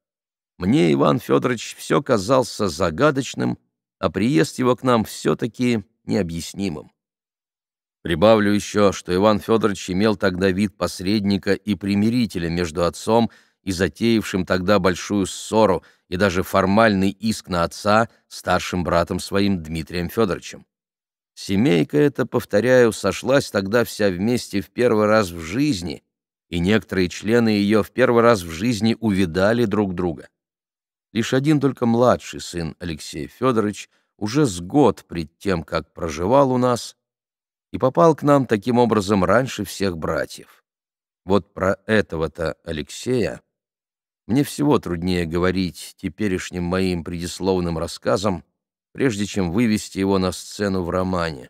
мне Иван Федорович все казался загадочным, а приезд его к нам все-таки необъяснимым. Прибавлю еще, что Иван Федорович имел тогда вид посредника и примирителя между отцом и затеявшим тогда большую ссору и даже формальный иск на отца старшим братом своим Дмитрием Федоровичем. Семейка эта, повторяю, сошлась тогда вся вместе в первый раз в жизни, и некоторые члены ее в первый раз в жизни увидали друг друга. Лишь один только младший сын Алексей Федорович уже с год пред тем, как проживал у нас, и попал к нам таким образом раньше всех братьев. Вот про этого-то Алексея мне всего труднее говорить теперешним моим предисловным рассказом, прежде чем вывести его на сцену в романе.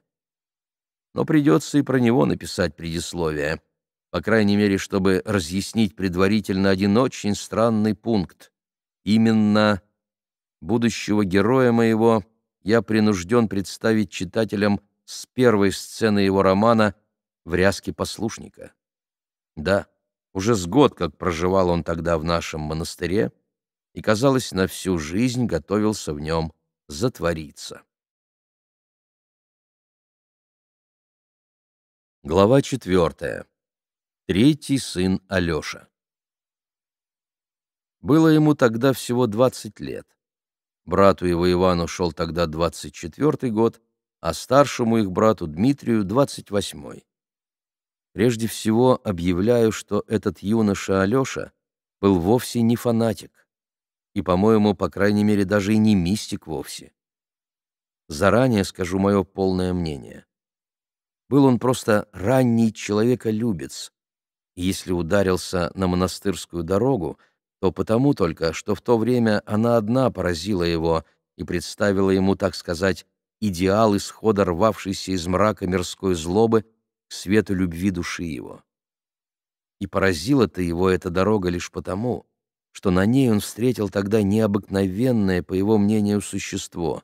Но придется и про него написать предисловие, по крайней мере, чтобы разъяснить предварительно один очень странный пункт. Именно будущего героя моего я принужден представить читателям с первой сцены его романа «В ряске послушника». Да, уже с год, как проживал он тогда в нашем монастыре, и, казалось, на всю жизнь готовился в нем затвориться. Глава четвертая. Третий сын Алеша. Было ему тогда всего 20 лет. Брату его Ивану шел тогда 24 год, а старшему их брату Дмитрию — двадцать восьмой. Прежде всего объявляю, что этот юноша Алеша был вовсе не фанатик и, по-моему, по крайней мере, даже и не мистик вовсе. Заранее скажу мое полное мнение. Был он просто ранний человеколюбец, и если ударился на монастырскую дорогу, то потому только, что в то время она одна поразила его и представила ему, так сказать, идеал исхода рвавшийся из мрака мирской злобы к свету любви души его. И поразила-то его эта дорога лишь потому, что на ней он встретил тогда необыкновенное, по его мнению, существо,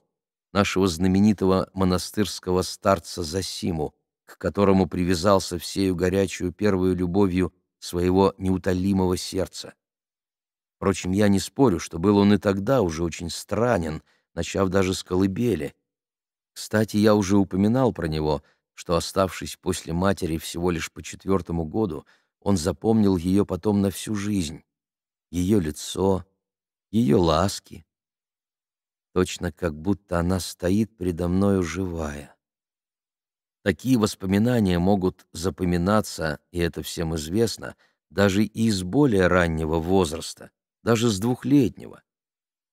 нашего знаменитого монастырского старца Засиму, к которому привязался всею горячую первую любовью своего неутолимого сердца. Впрочем, я не спорю, что был он и тогда уже очень странен, начав даже с колыбели, кстати, я уже упоминал про него, что, оставшись после матери всего лишь по четвертому году, он запомнил ее потом на всю жизнь. Ее лицо, ее ласки. Точно как будто она стоит предо мною живая. Такие воспоминания могут запоминаться, и это всем известно, даже и с более раннего возраста, даже с двухлетнего.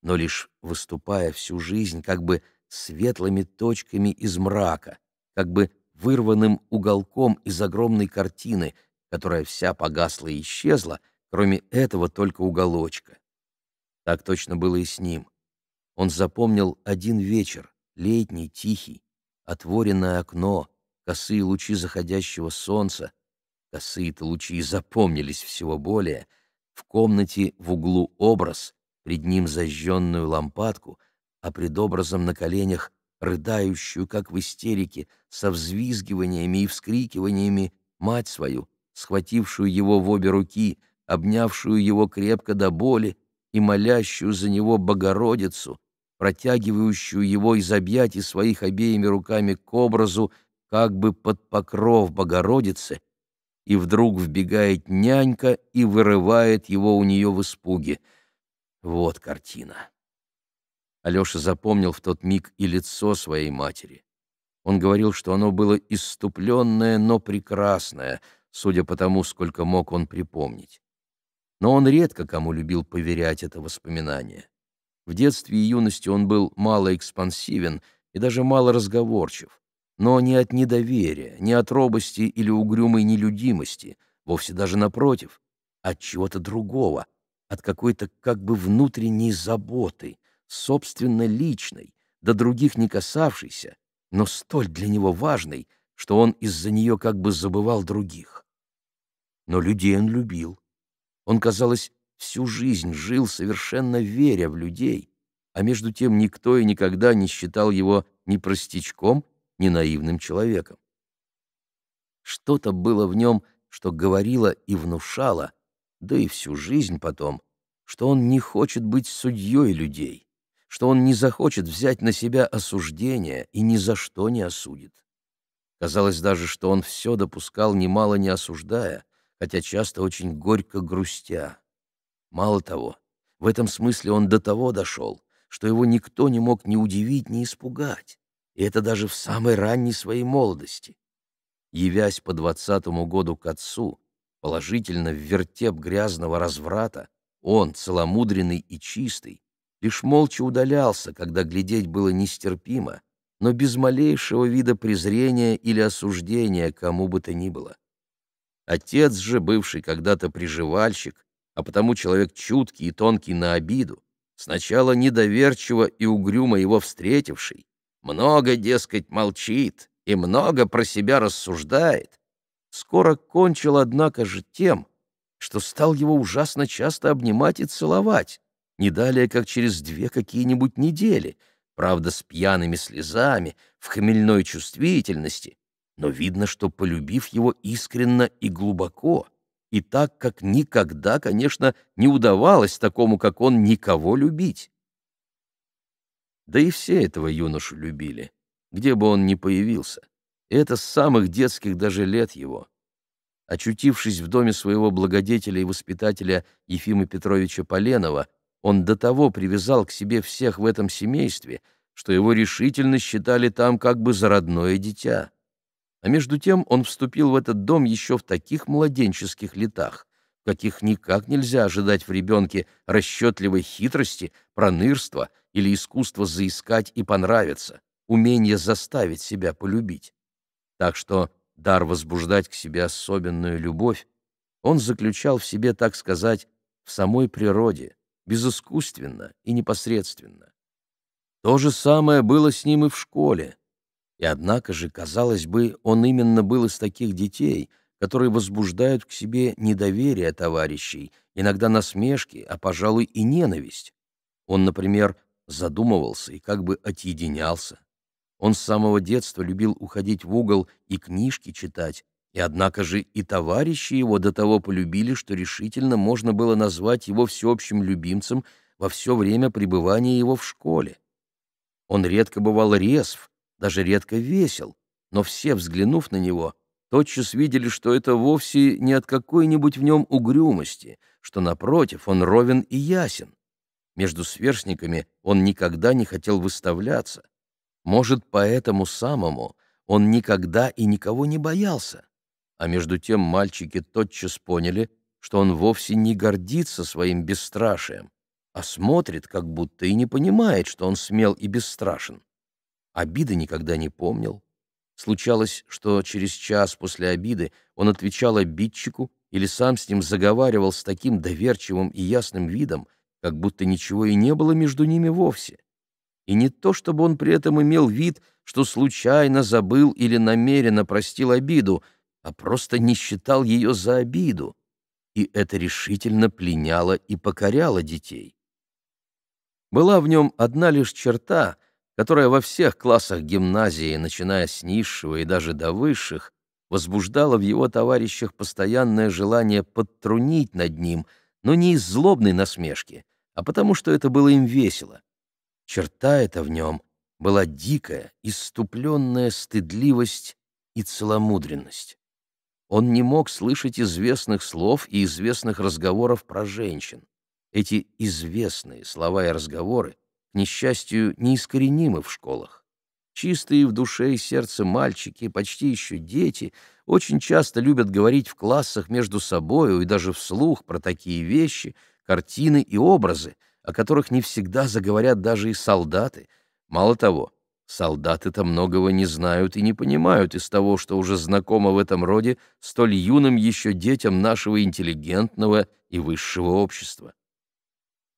Но лишь выступая всю жизнь как бы светлыми точками из мрака, как бы вырванным уголком из огромной картины, которая вся погасла и исчезла, кроме этого только уголочка. Так точно было и с ним. Он запомнил один вечер, летний, тихий, отворенное окно, косые лучи заходящего солнца, косые-то лучи запомнились всего более, в комнате в углу образ, пред ним зажженную лампадку — а пред образом на коленях рыдающую, как в истерике, со взвизгиваниями и вскрикиваниями, мать свою, схватившую его в обе руки, обнявшую его крепко до боли и молящую за него Богородицу, протягивающую его из объятий своих обеими руками к образу, как бы под покров Богородицы, и вдруг вбегает нянька и вырывает его у нее в испуге. Вот картина. Алеша запомнил в тот миг и лицо своей матери. Он говорил, что оно было иступленное, но прекрасное, судя по тому, сколько мог он припомнить. Но он редко кому любил поверять это воспоминание. В детстве и юности он был мало экспансивен и даже мало разговорчив, но не от недоверия, не от робости или угрюмой нелюдимости, вовсе даже напротив, от чего-то другого, от какой-то как бы внутренней заботы, собственно личной, до других не касавшейся, но столь для него важной, что он из-за нее как бы забывал других. Но людей он любил. Он, казалось, всю жизнь жил, совершенно веря в людей, а между тем никто и никогда не считал его ни простичком, ни наивным человеком. Что-то было в нем, что говорило и внушало, да и всю жизнь потом, что он не хочет быть судьей людей, что он не захочет взять на себя осуждение и ни за что не осудит. Казалось даже, что он все допускал, немало не осуждая, хотя часто очень горько грустя. Мало того, в этом смысле он до того дошел, что его никто не мог ни удивить, ни испугать, и это даже в самой ранней своей молодости. Явясь по двадцатому году к отцу, положительно в вертеп грязного разврата, он, целомудренный и чистый, лишь молча удалялся, когда глядеть было нестерпимо, но без малейшего вида презрения или осуждения кому бы то ни было. Отец же, бывший когда-то приживальщик, а потому человек чуткий и тонкий на обиду, сначала недоверчиво и угрюмо его встретивший, много, дескать, молчит и много про себя рассуждает, скоро кончил, однако же, тем, что стал его ужасно часто обнимать и целовать, не далее, как через две какие-нибудь недели, правда, с пьяными слезами, в хмельной чувствительности, но видно, что полюбив его искренно и глубоко, и так, как никогда, конечно, не удавалось такому, как он, никого любить. Да и все этого юношу любили, где бы он ни появился. это с самых детских даже лет его. Очутившись в доме своего благодетеля и воспитателя Ефима Петровича Поленова, он до того привязал к себе всех в этом семействе, что его решительно считали там как бы за родное дитя. А между тем он вступил в этот дом еще в таких младенческих летах, каких никак нельзя ожидать в ребенке расчетливой хитрости, пронырства или искусства заискать и понравиться, умение заставить себя полюбить. Так что дар возбуждать к себе особенную любовь он заключал в себе, так сказать, в самой природе, безыскусственно и непосредственно. То же самое было с ним и в школе. И однако же, казалось бы, он именно был из таких детей, которые возбуждают к себе недоверие товарищей, иногда насмешки, а, пожалуй, и ненависть. Он, например, задумывался и как бы отъединялся. Он с самого детства любил уходить в угол и книжки читать, и однако же и товарищи его до того полюбили, что решительно можно было назвать его всеобщим любимцем во все время пребывания его в школе. Он редко бывал резв, даже редко весел, но все, взглянув на него, тотчас видели, что это вовсе не от какой-нибудь в нем угрюмости, что, напротив, он ровен и ясен. Между сверстниками он никогда не хотел выставляться. Может, поэтому самому он никогда и никого не боялся а между тем мальчики тотчас поняли, что он вовсе не гордится своим бесстрашием, а смотрит, как будто и не понимает, что он смел и бесстрашен. Обиды никогда не помнил. Случалось, что через час после обиды он отвечал обидчику или сам с ним заговаривал с таким доверчивым и ясным видом, как будто ничего и не было между ними вовсе. И не то, чтобы он при этом имел вид, что случайно забыл или намеренно простил обиду, а просто не считал ее за обиду, и это решительно пленяло и покоряло детей. Была в нем одна лишь черта, которая во всех классах гимназии, начиная с низшего и даже до высших, возбуждала в его товарищах постоянное желание подтрунить над ним, но не из злобной насмешки, а потому что это было им весело. Черта эта в нем была дикая, иступленная стыдливость и целомудренность. Он не мог слышать известных слов и известных разговоров про женщин. Эти известные слова и разговоры, к несчастью, неискоренимы в школах. Чистые в душе и сердце мальчики, почти еще дети, очень часто любят говорить в классах между собою и даже вслух про такие вещи, картины и образы, о которых не всегда заговорят даже и солдаты. Мало того, Солдаты-то многого не знают и не понимают из того, что уже знакомо в этом роде столь юным еще детям нашего интеллигентного и высшего общества.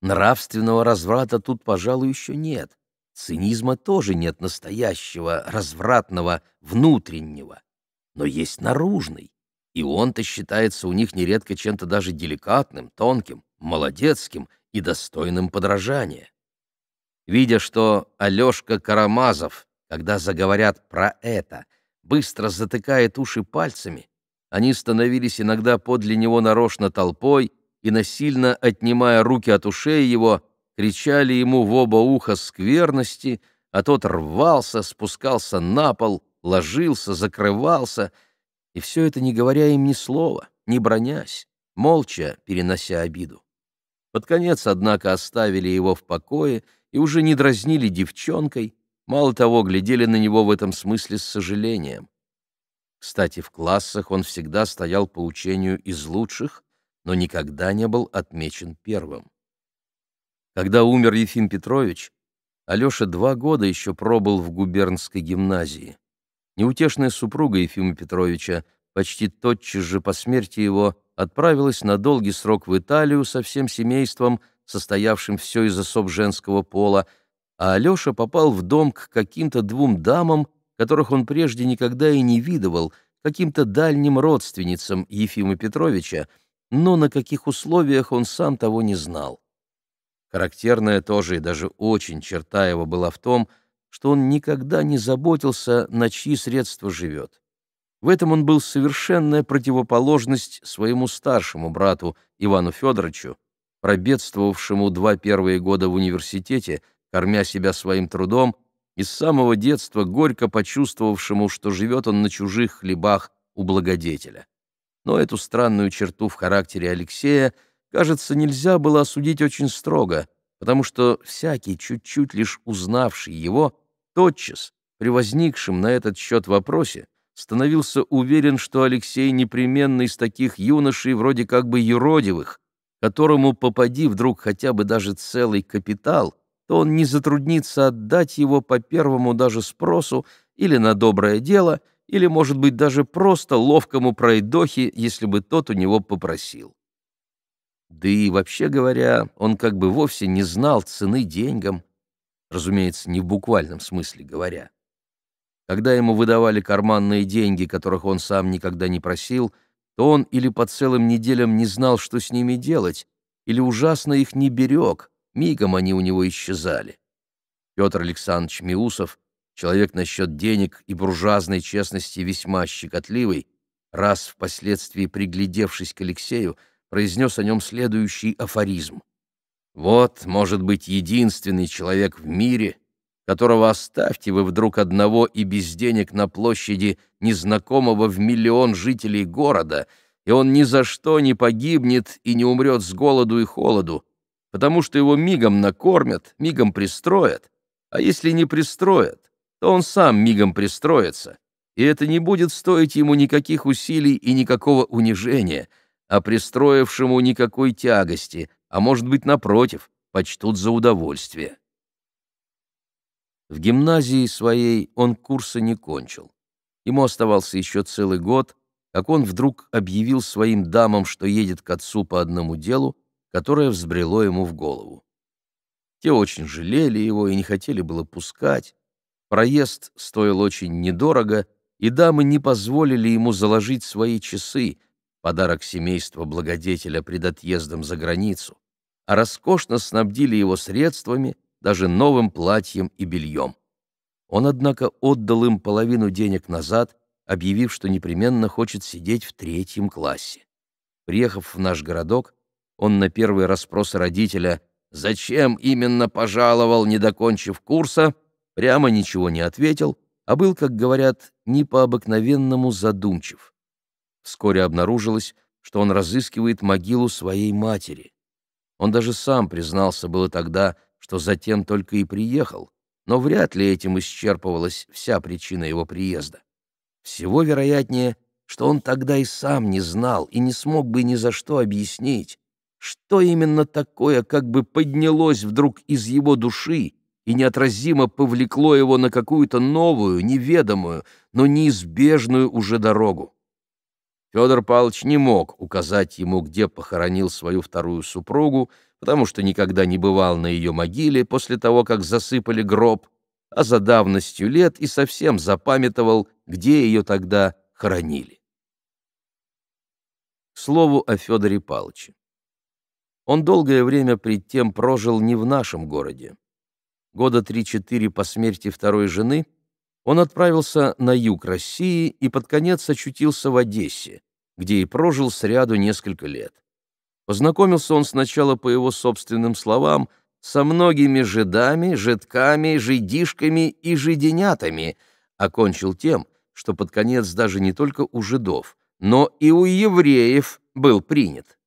Нравственного разврата тут, пожалуй, еще нет. Цинизма тоже нет настоящего, развратного, внутреннего. Но есть наружный, и он-то считается у них нередко чем-то даже деликатным, тонким, молодецким и достойным подражания видя, что Алешка Карамазов, когда заговорят про это, быстро затыкает уши пальцами, они становились иногда подле него нарочно толпой и, насильно отнимая руки от ушей его, кричали ему в оба уха скверности, а тот рвался, спускался на пол, ложился, закрывался, и все это не говоря им ни слова, не бронясь, молча перенося обиду. Под конец, однако, оставили его в покое — и уже не дразнили девчонкой, мало того, глядели на него в этом смысле с сожалением. Кстати, в классах он всегда стоял по учению из лучших, но никогда не был отмечен первым. Когда умер Ефим Петрович, Алеша два года еще пробыл в губернской гимназии. Неутешная супруга Ефима Петровича почти тотчас же по смерти его отправилась на долгий срок в Италию со всем семейством – состоявшим все из особ женского пола, а Алеша попал в дом к каким-то двум дамам, которых он прежде никогда и не видывал, каким-то дальним родственницам Ефима Петровича, но на каких условиях он сам того не знал. Характерная тоже и даже очень черта его была в том, что он никогда не заботился, на чьи средства живет. В этом он был совершенная противоположность своему старшему брату Ивану Федоровичу, пробедствовавшему два первые года в университете, кормя себя своим трудом, и с самого детства горько почувствовавшему, что живет он на чужих хлебах у благодетеля. Но эту странную черту в характере Алексея, кажется, нельзя было осудить очень строго, потому что всякий, чуть-чуть лишь узнавший его, тотчас, при возникшем на этот счет вопросе, становился уверен, что Алексей непременно из таких юношей вроде как бы юродивых, которому попади вдруг хотя бы даже целый капитал, то он не затруднится отдать его по первому даже спросу или на доброе дело, или, может быть, даже просто ловкому пройдохе, если бы тот у него попросил. Да и, вообще говоря, он как бы вовсе не знал цены деньгам, разумеется, не в буквальном смысле говоря. Когда ему выдавали карманные деньги, которых он сам никогда не просил, то он или по целым неделям не знал, что с ними делать, или ужасно их не берег, мигом они у него исчезали. Петр Александрович Миусов, человек насчет денег и буржуазной честности весьма щекотливый, раз впоследствии приглядевшись к Алексею, произнес о нем следующий афоризм. «Вот, может быть, единственный человек в мире, которого оставьте вы вдруг одного и без денег на площади незнакомого в миллион жителей города, и он ни за что не погибнет и не умрет с голоду и холоду, потому что его мигом накормят, мигом пристроят, а если не пристроят, то он сам мигом пристроится, и это не будет стоить ему никаких усилий и никакого унижения, а пристроившему никакой тягости, а может быть, напротив, почтут за удовольствие. В гимназии своей он курса не кончил. Ему оставался еще целый год, как он вдруг объявил своим дамам, что едет к отцу по одному делу, которое взбрело ему в голову. Те очень жалели его и не хотели было пускать. Проезд стоил очень недорого, и дамы не позволили ему заложить свои часы, подарок семейства благодетеля пред отъездом за границу, а роскошно снабдили его средствами, даже новым платьем и бельем. Он, однако, отдал им половину денег назад, объявив, что непременно хочет сидеть в третьем классе. Приехав в наш городок, он на первый расспрос родителя «Зачем именно пожаловал, не докончив курса?» прямо ничего не ответил, а был, как говорят, не по-обыкновенному задумчив. Вскоре обнаружилось, что он разыскивает могилу своей матери. Он даже сам признался было тогда, что затем только и приехал, но вряд ли этим исчерпывалась вся причина его приезда. Всего вероятнее, что он тогда и сам не знал и не смог бы ни за что объяснить, что именно такое как бы поднялось вдруг из его души и неотразимо повлекло его на какую-то новую, неведомую, но неизбежную уже дорогу. Федор Павлович не мог указать ему, где похоронил свою вторую супругу, потому что никогда не бывал на ее могиле после того, как засыпали гроб, а за давностью лет и совсем запамятовал, где ее тогда хоронили. К слову о Федоре Палыче. Он долгое время пред тем прожил не в нашем городе. Года 3-4 по смерти второй жены он отправился на юг России и под конец очутился в Одессе, где и прожил сряду несколько лет. Познакомился он сначала, по его собственным словам, со многими жидами, жидками, жидишками и жиденятами, окончил тем, что под конец даже не только у жидов, но и у евреев был принят.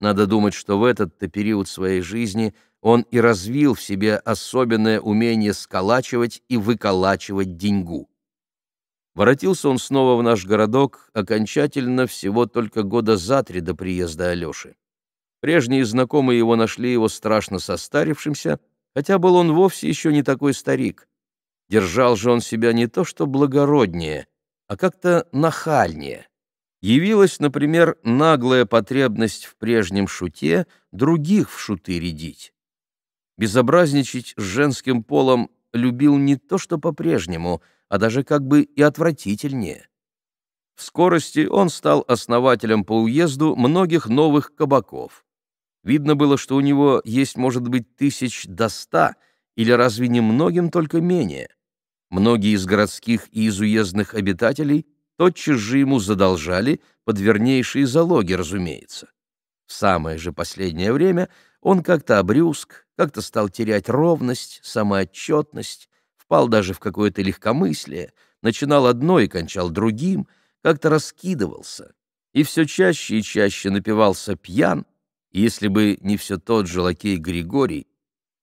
Надо думать, что в этот-то период своей жизни он и развил в себе особенное умение сколачивать и выколачивать деньгу. Воротился он снова в наш городок окончательно всего только года за три до приезда Алёши. Прежние знакомые его нашли его страшно состарившимся, хотя был он вовсе еще не такой старик. Держал же он себя не то что благороднее, а как-то нахальнее. Явилась, например, наглая потребность в прежнем шуте других в шуты рядить. Безобразничать с женским полом любил не то что по-прежнему — а даже как бы и отвратительнее. В скорости он стал основателем по уезду многих новых кабаков. Видно было, что у него есть, может быть, тысяч до ста, или разве не многим, только менее. Многие из городских и из уездных обитателей тотчас же ему задолжали, под вернейшие залоги, разумеется. В самое же последнее время он как-то обрюзг, как-то стал терять ровность, самоотчетность, впал даже в какое-то легкомыслие, начинал одно и кончал другим, как-то раскидывался и все чаще и чаще напивался пьян, если бы не все тот же лакей Григорий,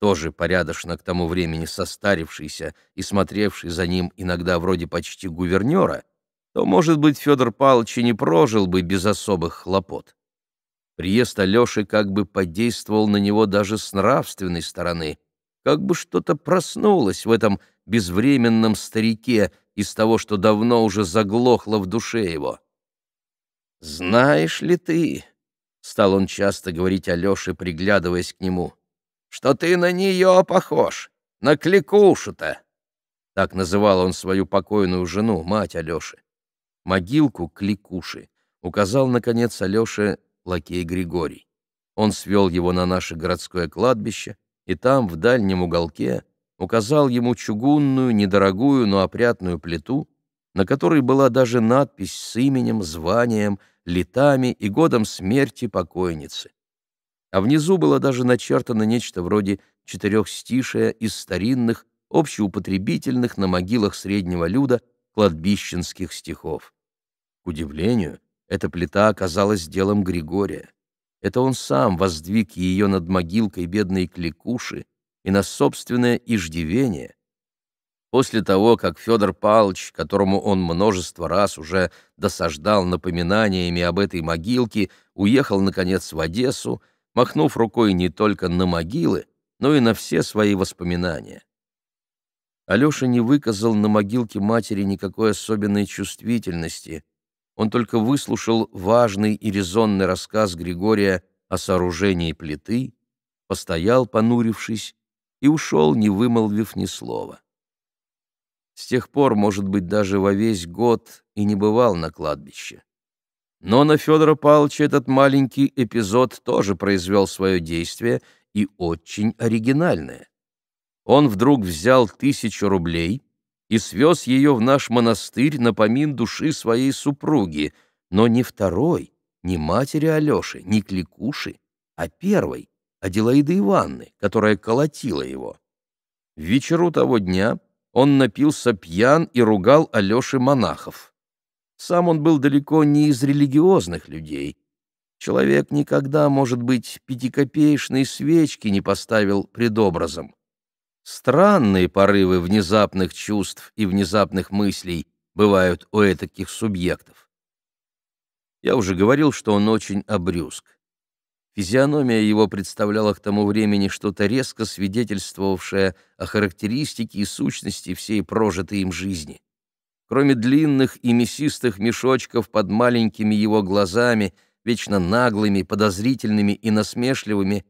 тоже порядочно к тому времени состарившийся и смотревший за ним иногда вроде почти гувернера, то, может быть, Федор Павлович и не прожил бы без особых хлопот. Приезд Алеши как бы подействовал на него даже с нравственной стороны, как бы что-то проснулось в этом безвременном старике из того, что давно уже заглохло в душе его. «Знаешь ли ты, — стал он часто говорить Алёше, приглядываясь к нему, — что ты на нее похож, на кликушу-то!» Так называл он свою покойную жену, мать Алёши. Могилку кликуши указал, наконец, Алёше лакей Григорий. Он свел его на наше городское кладбище, и там, в дальнем уголке, указал ему чугунную, недорогую, но опрятную плиту, на которой была даже надпись с именем, званием, летами и годом смерти покойницы. А внизу было даже начертано нечто вроде четырехстишия из старинных, общеупотребительных на могилах среднего люда кладбищенских стихов. К удивлению, эта плита оказалась делом Григория. Это он сам воздвиг ее над могилкой бедной кликуши, и на собственное иждивение. После того, как Федор Павлович, которому он множество раз уже досаждал напоминаниями об этой могилке, уехал, наконец, в Одессу, махнув рукой не только на могилы, но и на все свои воспоминания. Алеша не выказал на могилке матери никакой особенной чувствительности. Он только выслушал важный и резонный рассказ Григория о сооружении плиты, постоял, понурившись, и ушел, не вымолвив ни слова. С тех пор, может быть, даже во весь год и не бывал на кладбище. Но на Федора Павловича этот маленький эпизод тоже произвел свое действие и очень оригинальное. Он вдруг взял тысячу рублей и свез ее в наш монастырь на помин души своей супруги, но не второй, не матери Алеши, не кликуши, а первой, Аделаиды Ивановны, которая колотила его. Вечеру того дня он напился пьян и ругал Алёши монахов. Сам он был далеко не из религиозных людей. Человек никогда, может быть, пятикопеечной свечки не поставил предобразом. Странные порывы внезапных чувств и внезапных мыслей бывают у этаких субъектов. Я уже говорил, что он очень обрюзг. Физиономия его представляла к тому времени что-то резко свидетельствовавшее о характеристике и сущности всей прожитой им жизни. Кроме длинных и мясистых мешочков под маленькими его глазами, вечно наглыми, подозрительными и насмешливыми,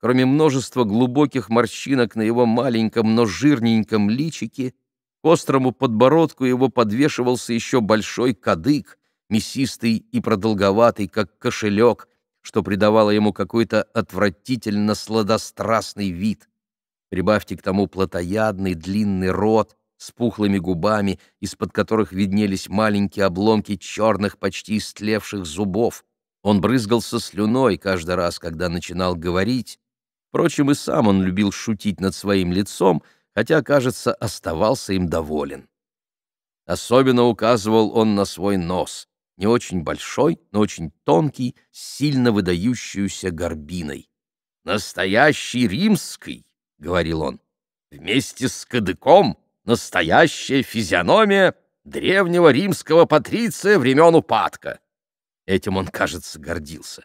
кроме множества глубоких морщинок на его маленьком, но жирненьком личике, к острому подбородку его подвешивался еще большой кадык, мясистый и продолговатый, как кошелек, что придавало ему какой-то отвратительно сладострастный вид. Прибавьте к тому плотоядный длинный рот с пухлыми губами, из-под которых виднелись маленькие обломки черных, почти истлевших зубов. Он брызгался слюной каждый раз, когда начинал говорить. Впрочем, и сам он любил шутить над своим лицом, хотя, кажется, оставался им доволен. Особенно указывал он на свой нос — не очень большой, но очень тонкий, с сильно выдающейся горбиной. «Настоящий римский», — говорил он, — «вместе с кадыком настоящая физиономия древнего римского патриция времен упадка». Этим он, кажется, гордился.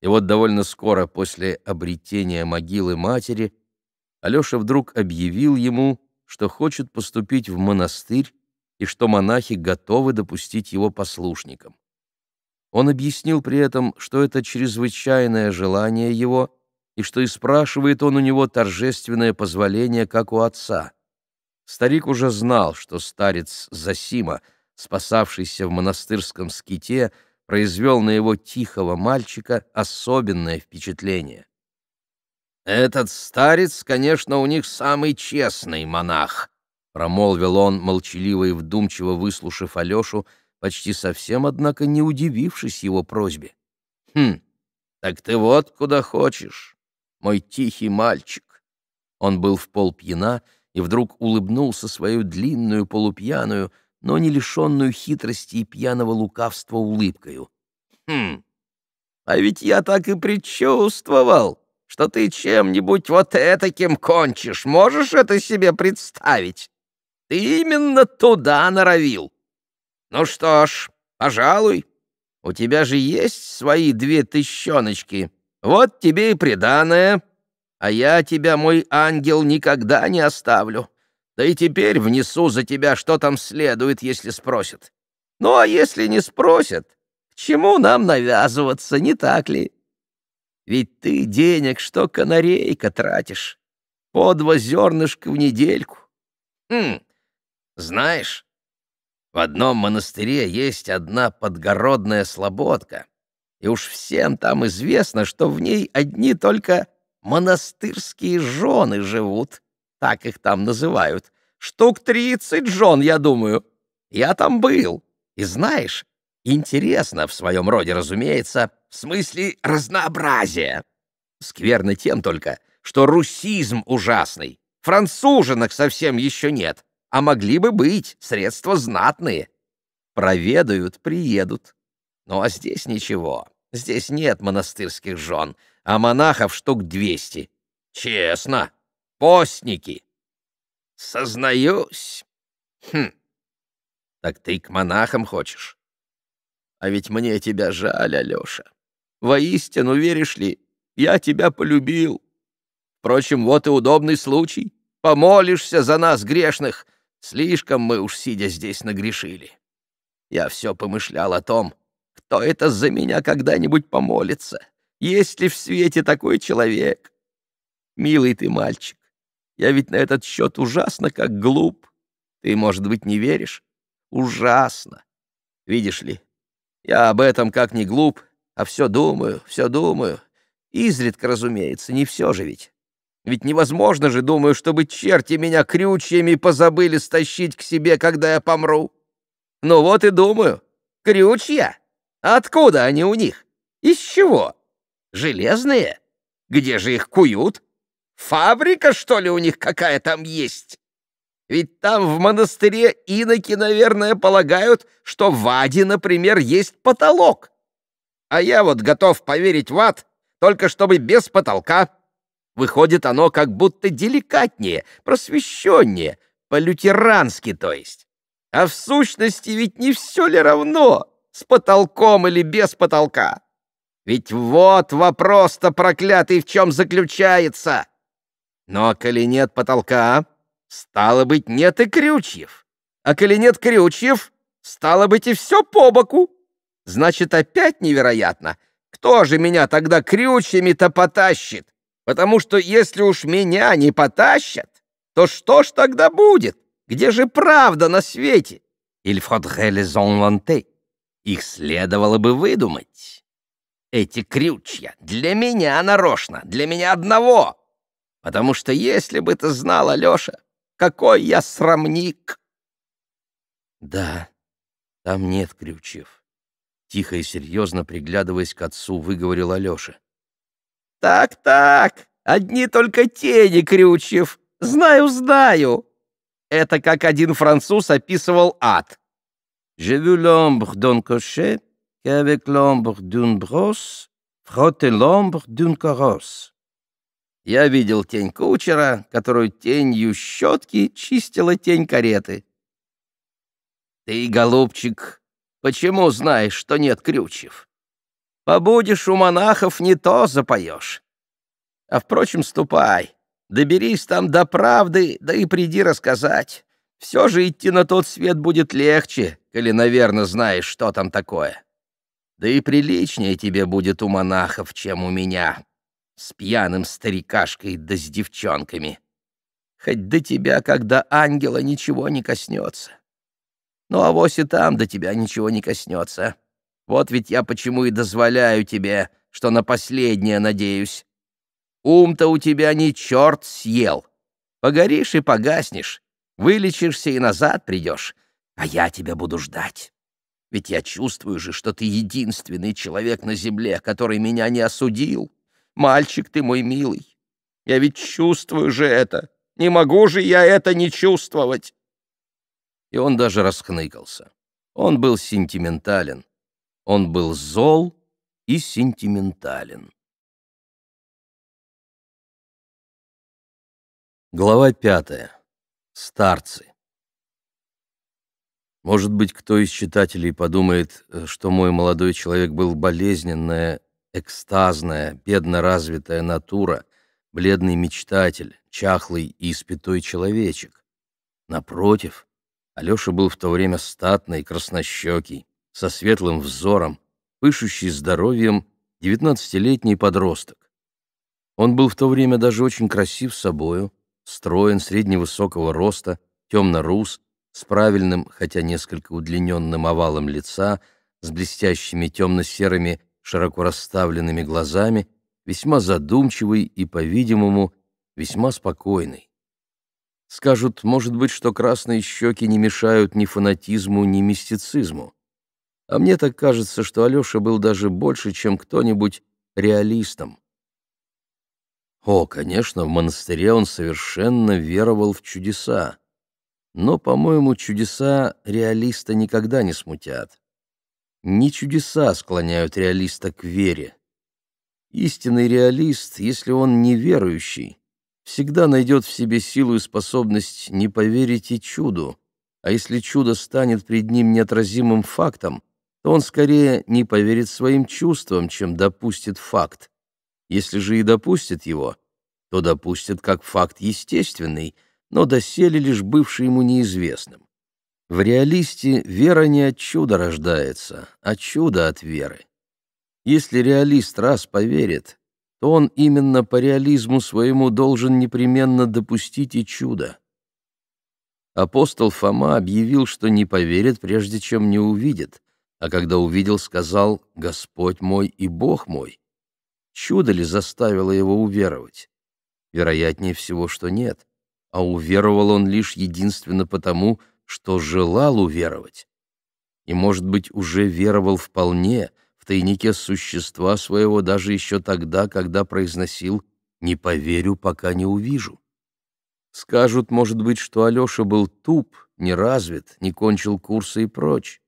И вот довольно скоро после обретения могилы матери Алеша вдруг объявил ему, что хочет поступить в монастырь и что монахи готовы допустить его послушником. Он объяснил при этом, что это чрезвычайное желание его, и что и спрашивает он у него торжественное позволение, как у отца. Старик уже знал, что старец Засима, спасавшийся в монастырском ските, произвел на его тихого мальчика особенное впечатление. «Этот старец, конечно, у них самый честный монах», Промолвил он, молчаливо и вдумчиво выслушав Алешу, почти совсем, однако, не удивившись его просьбе. «Хм, так ты вот куда хочешь, мой тихий мальчик». Он был в пол пьяна и вдруг улыбнулся свою длинную полупьяную, но не лишенную хитрости и пьяного лукавства улыбкою. «Хм, а ведь я так и предчувствовал, что ты чем-нибудь вот этаким кончишь. Можешь это себе представить?» именно туда норовил. Ну что ж, пожалуй, у тебя же есть свои две тысячоночки. Вот тебе и приданое. А я тебя, мой ангел, никогда не оставлю. Да и теперь внесу за тебя, что там следует, если спросят. Ну а если не спросят, к чему нам навязываться, не так ли? Ведь ты денег, что канарейка, тратишь. По два зернышка в недельку. Хм, знаешь, в одном монастыре есть одна подгородная слободка, и уж всем там известно, что в ней одни только монастырские жены живут, так их там называют. Штук тридцать жен, я думаю. Я там был. И знаешь, интересно в своем роде, разумеется, в смысле разнообразия. Скверно тем только, что русизм ужасный, француженок совсем еще нет, а могли бы быть, средства знатные. Проведают, приедут. Ну а здесь ничего. Здесь нет монастырских жен, а монахов штук двести. Честно, постники. Сознаюсь. Хм. Так ты к монахам хочешь? А ведь мне тебя жаль, Алеша. Воистину, веришь ли, я тебя полюбил. Впрочем, вот и удобный случай. Помолишься за нас, грешных, Слишком мы уж, сидя здесь, нагрешили. Я все помышлял о том, кто это за меня когда-нибудь помолится, есть ли в свете такой человек. Милый ты мальчик, я ведь на этот счет ужасно как глуп. Ты, может быть, не веришь? Ужасно. Видишь ли, я об этом как не глуп, а все думаю, все думаю. Изредка, разумеется, не все же ведь. Ведь невозможно же, думаю, чтобы черти меня крючьями позабыли стащить к себе, когда я помру. Ну вот и думаю, крючья? Откуда они у них? Из чего? Железные? Где же их куют? Фабрика, что ли, у них какая там есть? Ведь там в монастыре иноки, наверное, полагают, что в аде, например, есть потолок. А я вот готов поверить в ад, только чтобы без потолка. Выходит, оно как будто деликатнее, просвещеннее, по-лютерански, то есть. А в сущности ведь не все ли равно, с потолком или без потолка? Ведь вот вопрос-то проклятый в чем заключается. Но коли нет потолка, стало быть, нет и крючьев. А коли нет крючьев, стало быть, и все по боку. Значит, опять невероятно. Кто же меня тогда крючьями-то потащит? Потому что если уж меня не потащат, то что ж тогда будет? Где же правда на свете? Иль faudrait les Их следовало бы выдумать. Эти крючья для меня нарочно, для меня одного. Потому что если бы ты знал, Алеша, какой я срамник. Да, там нет крючев. Тихо и серьезно приглядываясь к отцу, выговорил Алеша. «Так-так, одни только тени, Крючев. Знаю, знаю». Это как один француз описывал ад. Je vu l'ombre d'un cochet, qu'avec l'ombre d'une brosse, frotte l'ombre d'une carrosse». Я видел тень кучера, которую тенью щетки чистила тень кареты. «Ты, голубчик, почему знаешь, что нет крючев?» Побудешь у монахов, не то запоешь. А, впрочем, ступай, доберись там до правды, да и приди рассказать. Все же идти на тот свет будет легче, коли, наверное, знаешь, что там такое. Да и приличнее тебе будет у монахов, чем у меня, с пьяным старикашкой да с девчонками. Хоть до тебя, когда ангела, ничего не коснется. Ну, а вось и там до тебя ничего не коснется. Вот ведь я почему и дозволяю тебе, что на последнее надеюсь. Ум-то у тебя не черт съел. Погоришь и погаснешь, вылечишься и назад придешь, а я тебя буду ждать. Ведь я чувствую же, что ты единственный человек на земле, который меня не осудил. Мальчик ты мой милый. Я ведь чувствую же это. Не могу же я это не чувствовать. И он даже расхныкался. Он был сентиментален. Он был зол и сентиментален. Глава пятая. Старцы. Может быть, кто из читателей подумает, что мой молодой человек был болезненная, экстазная, бедно развитая натура, бледный мечтатель, чахлый и испятой человечек. Напротив, Алеша был в то время статный, краснощекий, со светлым взором, пышущий здоровьем, девятнадцатилетний подросток. Он был в то время даже очень красив собою, строен средневысокого роста, темно-рус, с правильным, хотя несколько удлиненным овалом лица, с блестящими темно-серыми, широко расставленными глазами, весьма задумчивый и, по-видимому, весьма спокойный. Скажут, может быть, что красные щеки не мешают ни фанатизму, ни мистицизму. А мне так кажется, что Алёша был даже больше, чем кто-нибудь реалистом. О, конечно, в монастыре он совершенно веровал в чудеса. Но, по-моему, чудеса реалиста никогда не смутят. Не чудеса склоняют реалиста к вере. Истинный реалист, если он неверующий, всегда найдет в себе силу и способность не поверить и чуду, а если чудо станет пред ним неотразимым фактом, то он скорее не поверит своим чувствам, чем допустит факт. Если же и допустит его, то допустит как факт естественный, но доселе лишь бывший ему неизвестным. В реалисте вера не от чуда рождается, а чудо от веры. Если реалист раз поверит, то он именно по реализму своему должен непременно допустить и чудо. Апостол Фома объявил, что не поверит, прежде чем не увидит — а когда увидел, сказал «Господь мой и Бог мой». Чудо ли заставило его уверовать? Вероятнее всего, что нет. А уверовал он лишь единственно потому, что желал уверовать. И, может быть, уже веровал вполне в тайнике существа своего даже еще тогда, когда произносил «Не поверю, пока не увижу». Скажут, может быть, что Алеша был туп, не развит, не кончил курса и прочь.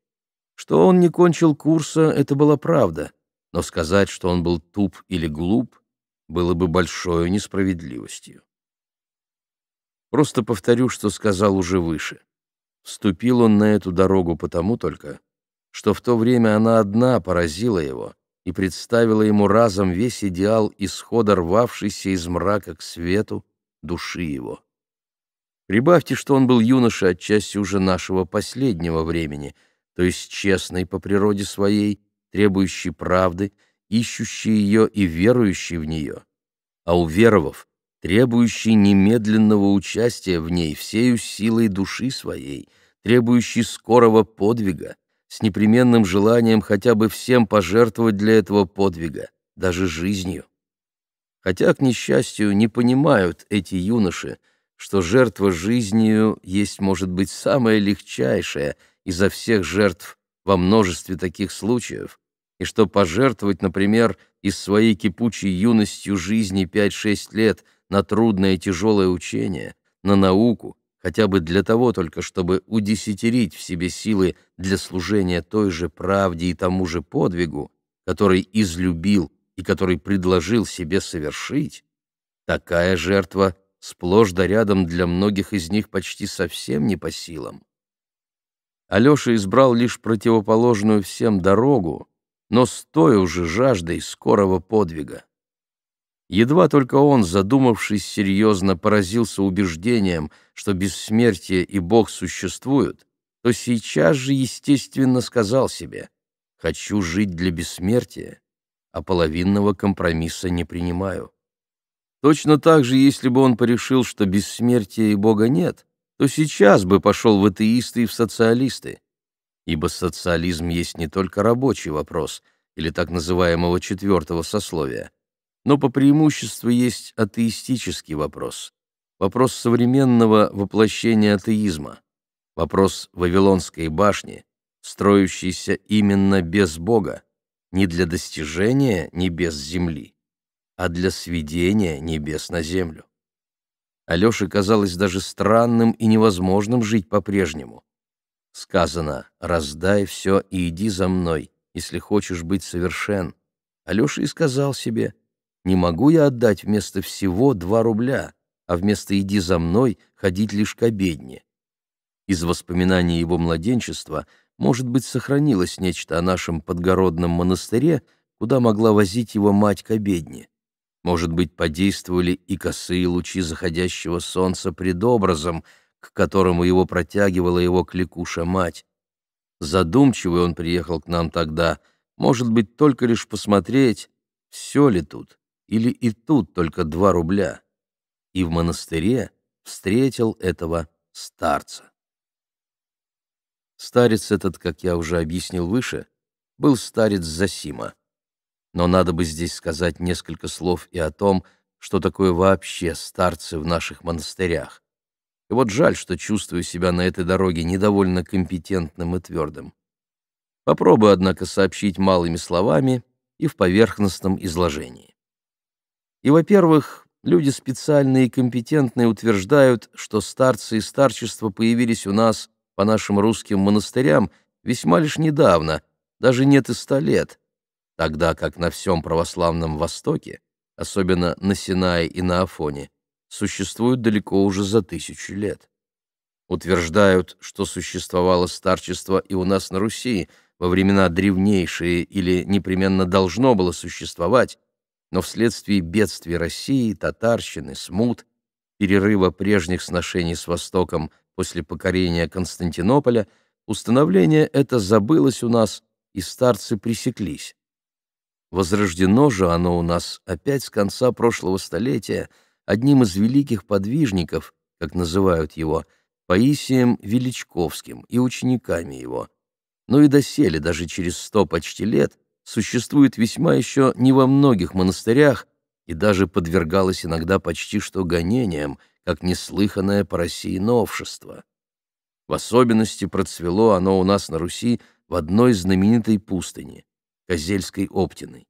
Что он не кончил курса, это была правда, но сказать, что он был туп или глуп, было бы большой несправедливостью. Просто повторю, что сказал уже выше. Вступил он на эту дорогу потому только, что в то время она одна поразила его и представила ему разом весь идеал исхода рвавшийся из мрака к свету души его. Прибавьте, что он был юношей отчасти уже нашего последнего времени — то есть честный по природе своей, требующий правды, ищущий ее и верующий в нее, а уверовав, требующий немедленного участия в ней всею силой души своей, требующий скорого подвига, с непременным желанием хотя бы всем пожертвовать для этого подвига, даже жизнью. Хотя, к несчастью, не понимают эти юноши, что жертва жизнью есть, может быть, самая легчайшая — изо всех жертв во множестве таких случаев, и что пожертвовать, например, из своей кипучей юностью жизни 5-6 лет на трудное и тяжелое учение, на науку, хотя бы для того только, чтобы удесятерить в себе силы для служения той же правде и тому же подвигу, который излюбил и который предложил себе совершить, такая жертва сплошь да рядом для многих из них почти совсем не по силам. Алеша избрал лишь противоположную всем дорогу, но с той уже жаждой скорого подвига. Едва только он, задумавшись серьезно, поразился убеждением, что бессмертие и Бог существуют, то сейчас же, естественно, сказал себе «хочу жить для бессмертия, а половинного компромисса не принимаю». Точно так же, если бы он порешил, что бессмертия и Бога нет – то сейчас бы пошел в атеисты и в социалисты. Ибо социализм есть не только рабочий вопрос, или так называемого четвертого сословия, но по преимуществу есть атеистический вопрос, вопрос современного воплощения атеизма, вопрос Вавилонской башни, строящейся именно без Бога, не для достижения небес земли, а для сведения небес на землю. Алёше казалось даже странным и невозможным жить по-прежнему. Сказано «раздай все и иди за мной, если хочешь быть совершен». Алёша и сказал себе «не могу я отдать вместо всего два рубля, а вместо «иди за мной» ходить лишь к обедне». Из воспоминаний его младенчества, может быть, сохранилось нечто о нашем подгородном монастыре, куда могла возить его мать к обедне. Может быть, подействовали и косые лучи заходящего солнца предобразом, к которому его протягивала его кликуша-мать. Задумчивый он приехал к нам тогда, может быть, только лишь посмотреть, все ли тут, или и тут только два рубля. И в монастыре встретил этого старца. Старец этот, как я уже объяснил выше, был старец Засима но надо бы здесь сказать несколько слов и о том, что такое вообще старцы в наших монастырях. И вот жаль, что чувствую себя на этой дороге недовольно компетентным и твердым. Попробую, однако, сообщить малыми словами и в поверхностном изложении. И, во-первых, люди специальные и компетентные утверждают, что старцы и старчество появились у нас по нашим русским монастырям весьма лишь недавно, даже нет и ста лет — тогда как на всем православном Востоке, особенно на Синае и на Афоне, существуют далеко уже за тысячу лет. Утверждают, что существовало старчество и у нас на Руси, во времена древнейшие или непременно должно было существовать, но вследствие бедствий России, татарщины, смут, перерыва прежних сношений с Востоком после покорения Константинополя, установление это забылось у нас, и старцы пресеклись. Возрождено же оно у нас опять с конца прошлого столетия одним из великих подвижников, как называют его, Паисием Величковским и учениками его. Но ну и доселе, даже через сто почти лет, существует весьма еще не во многих монастырях и даже подвергалось иногда почти что гонениям, как неслыханное по России новшество. В особенности процвело оно у нас на Руси в одной знаменитой пустыне. Козельской Оптиной.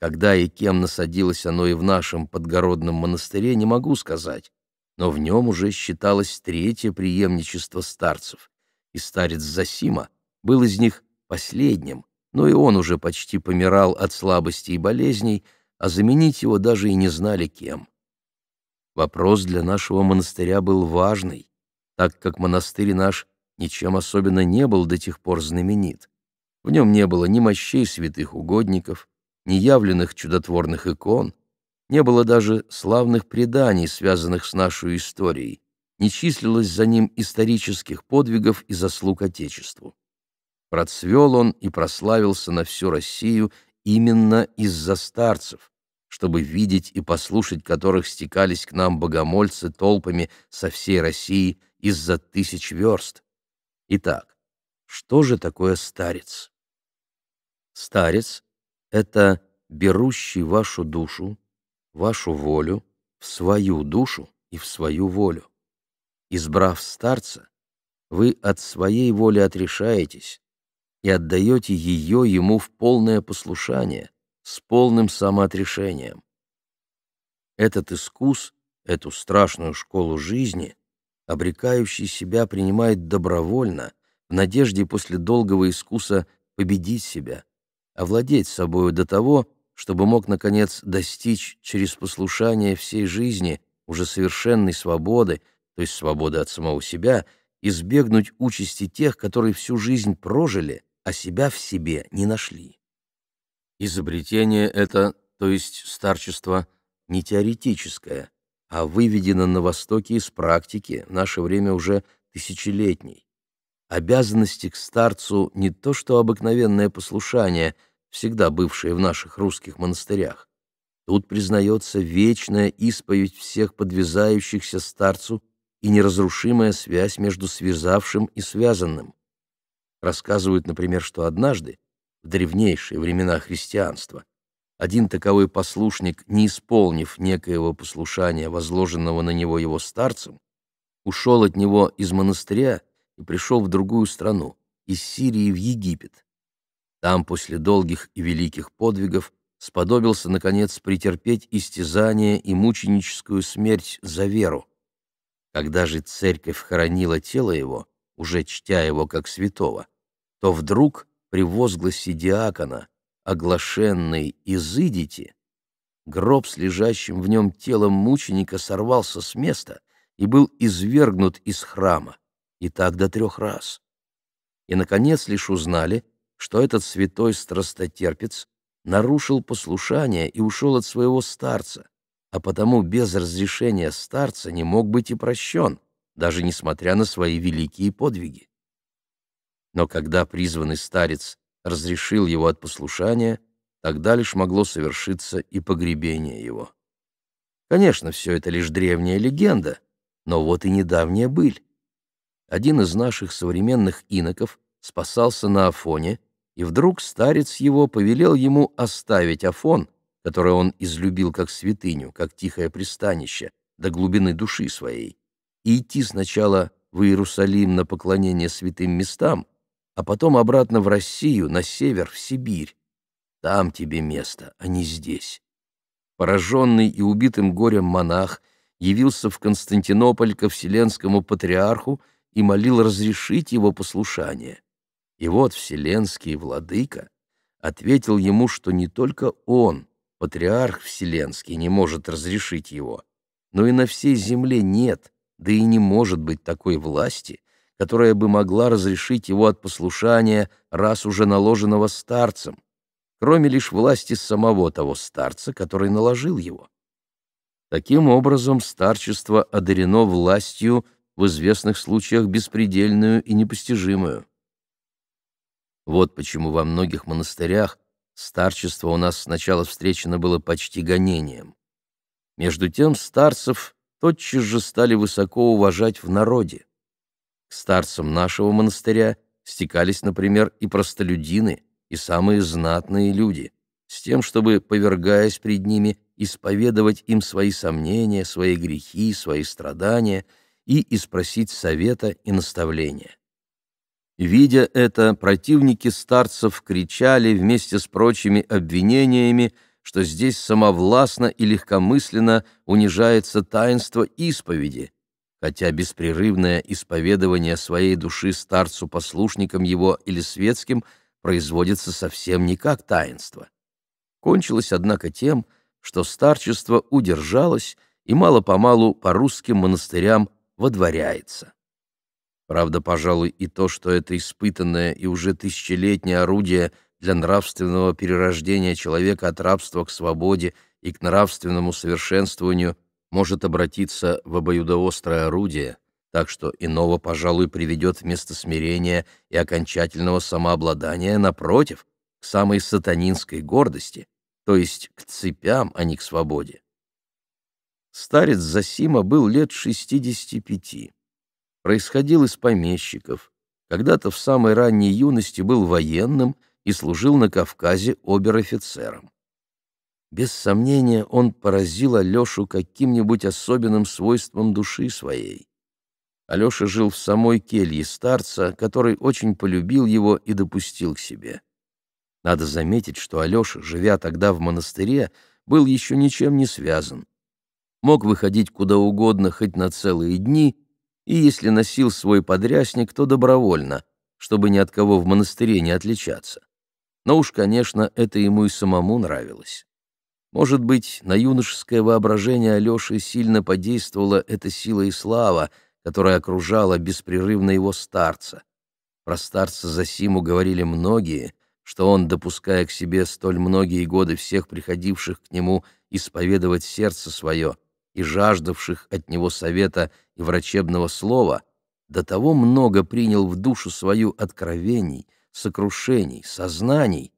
Когда и кем насадилось оно и в нашем подгородном монастыре, не могу сказать, но в нем уже считалось третье преемничество старцев, и старец Засима был из них последним, но и он уже почти помирал от слабости и болезней, а заменить его даже и не знали кем. Вопрос для нашего монастыря был важный, так как монастырь наш ничем особенно не был до тех пор знаменит. В нем не было ни мощей святых угодников, ни явленных чудотворных икон, не было даже славных преданий, связанных с нашей историей, не числилось за ним исторических подвигов и заслуг Отечеству. Процвел он и прославился на всю Россию именно из-за старцев, чтобы видеть и послушать которых стекались к нам богомольцы толпами со всей России из-за тысяч верст. Итак, что же такое старец? Старец — это берущий вашу душу, вашу волю, в свою душу и в свою волю. Избрав старца, вы от своей воли отрешаетесь и отдаете ее ему в полное послушание, с полным самоотрешением. Этот искус, эту страшную школу жизни, обрекающий себя принимает добровольно, в надежде после долгого искуса победить себя, овладеть собою до того, чтобы мог, наконец, достичь через послушание всей жизни уже совершенной свободы, то есть свободы от самого себя, избегнуть участи тех, которые всю жизнь прожили, а себя в себе не нашли. Изобретение это, то есть старчество, не теоретическое, а выведено на Востоке из практики в наше время уже тысячелетней. Обязанности к старцу не то что обыкновенное послушание, всегда бывшее в наших русских монастырях. Тут признается вечная исповедь всех подвязающихся старцу и неразрушимая связь между связавшим и связанным. Рассказывают, например, что однажды, в древнейшие времена христианства, один таковой послушник, не исполнив некоего послушания, возложенного на него его старцем, ушел от него из монастыря и пришел в другую страну, из Сирии в Египет. Там после долгих и великих подвигов сподобился, наконец, претерпеть истязание и мученическую смерть за веру. Когда же церковь хоронила тело его, уже чтя его как святого, то вдруг при возгласе диакона, оглашенный «Изыдите», гроб с лежащим в нем телом мученика сорвался с места и был извергнут из храма и так до трех раз. И, наконец, лишь узнали, что этот святой страстотерпец нарушил послушание и ушел от своего старца, а потому без разрешения старца не мог быть и прощен, даже несмотря на свои великие подвиги. Но когда призванный старец разрешил его от послушания, тогда лишь могло совершиться и погребение его. Конечно, все это лишь древняя легенда, но вот и недавняя быль один из наших современных иноков спасался на Афоне, и вдруг старец его повелел ему оставить Афон, который он излюбил как святыню, как тихое пристанище, до глубины души своей, и идти сначала в Иерусалим на поклонение святым местам, а потом обратно в Россию, на север, в Сибирь. Там тебе место, а не здесь. Пораженный и убитым горем монах явился в Константинополь ко Вселенскому Патриарху и молил разрешить его послушание. И вот вселенский владыка ответил ему, что не только он, патриарх вселенский, не может разрешить его, но и на всей земле нет, да и не может быть такой власти, которая бы могла разрешить его от послушания, раз уже наложенного старцем, кроме лишь власти самого того старца, который наложил его. Таким образом, старчество одарено властью в известных случаях беспредельную и непостижимую. Вот почему во многих монастырях старчество у нас сначала встречено было почти гонением. Между тем старцев тотчас же стали высоко уважать в народе. К старцам нашего монастыря стекались, например, и простолюдины, и самые знатные люди, с тем, чтобы, повергаясь пред ними, исповедовать им свои сомнения, свои грехи, свои страдания — и испросить совета и наставления. Видя это, противники старцев кричали вместе с прочими обвинениями, что здесь самовластно и легкомысленно унижается таинство исповеди, хотя беспрерывное исповедование своей души старцу-послушникам его или светским производится совсем не как таинство. Кончилось, однако, тем, что старчество удержалось и мало-помалу по русским монастырям водворяется. Правда, пожалуй, и то, что это испытанное и уже тысячелетнее орудие для нравственного перерождения человека от рабства к свободе и к нравственному совершенствованию может обратиться в обоюдоострое орудие, так что иного, пожалуй, приведет вместо смирения и окончательного самообладания, напротив, к самой сатанинской гордости, то есть к цепям, а не к свободе. Старец Засима был лет 65. Происходил из помещиков. Когда-то в самой ранней юности был военным и служил на Кавказе обер-офицером. Без сомнения, он поразил Алешу каким-нибудь особенным свойством души своей. Алеша жил в самой келье старца, который очень полюбил его и допустил к себе. Надо заметить, что Алеша, живя тогда в монастыре, был еще ничем не связан мог выходить куда угодно хоть на целые дни, и если носил свой подрясник, то добровольно, чтобы ни от кого в монастыре не отличаться. Но уж, конечно, это ему и самому нравилось. Может быть, на юношеское воображение Алёши сильно подействовала эта сила и слава, которая окружала беспрерывно его старца. Про старца Засиму говорили многие, что он, допуская к себе столь многие годы всех приходивших к нему исповедовать сердце свое, и жаждавших от него совета и врачебного слова, до того много принял в душу свою откровений, сокрушений, сознаний,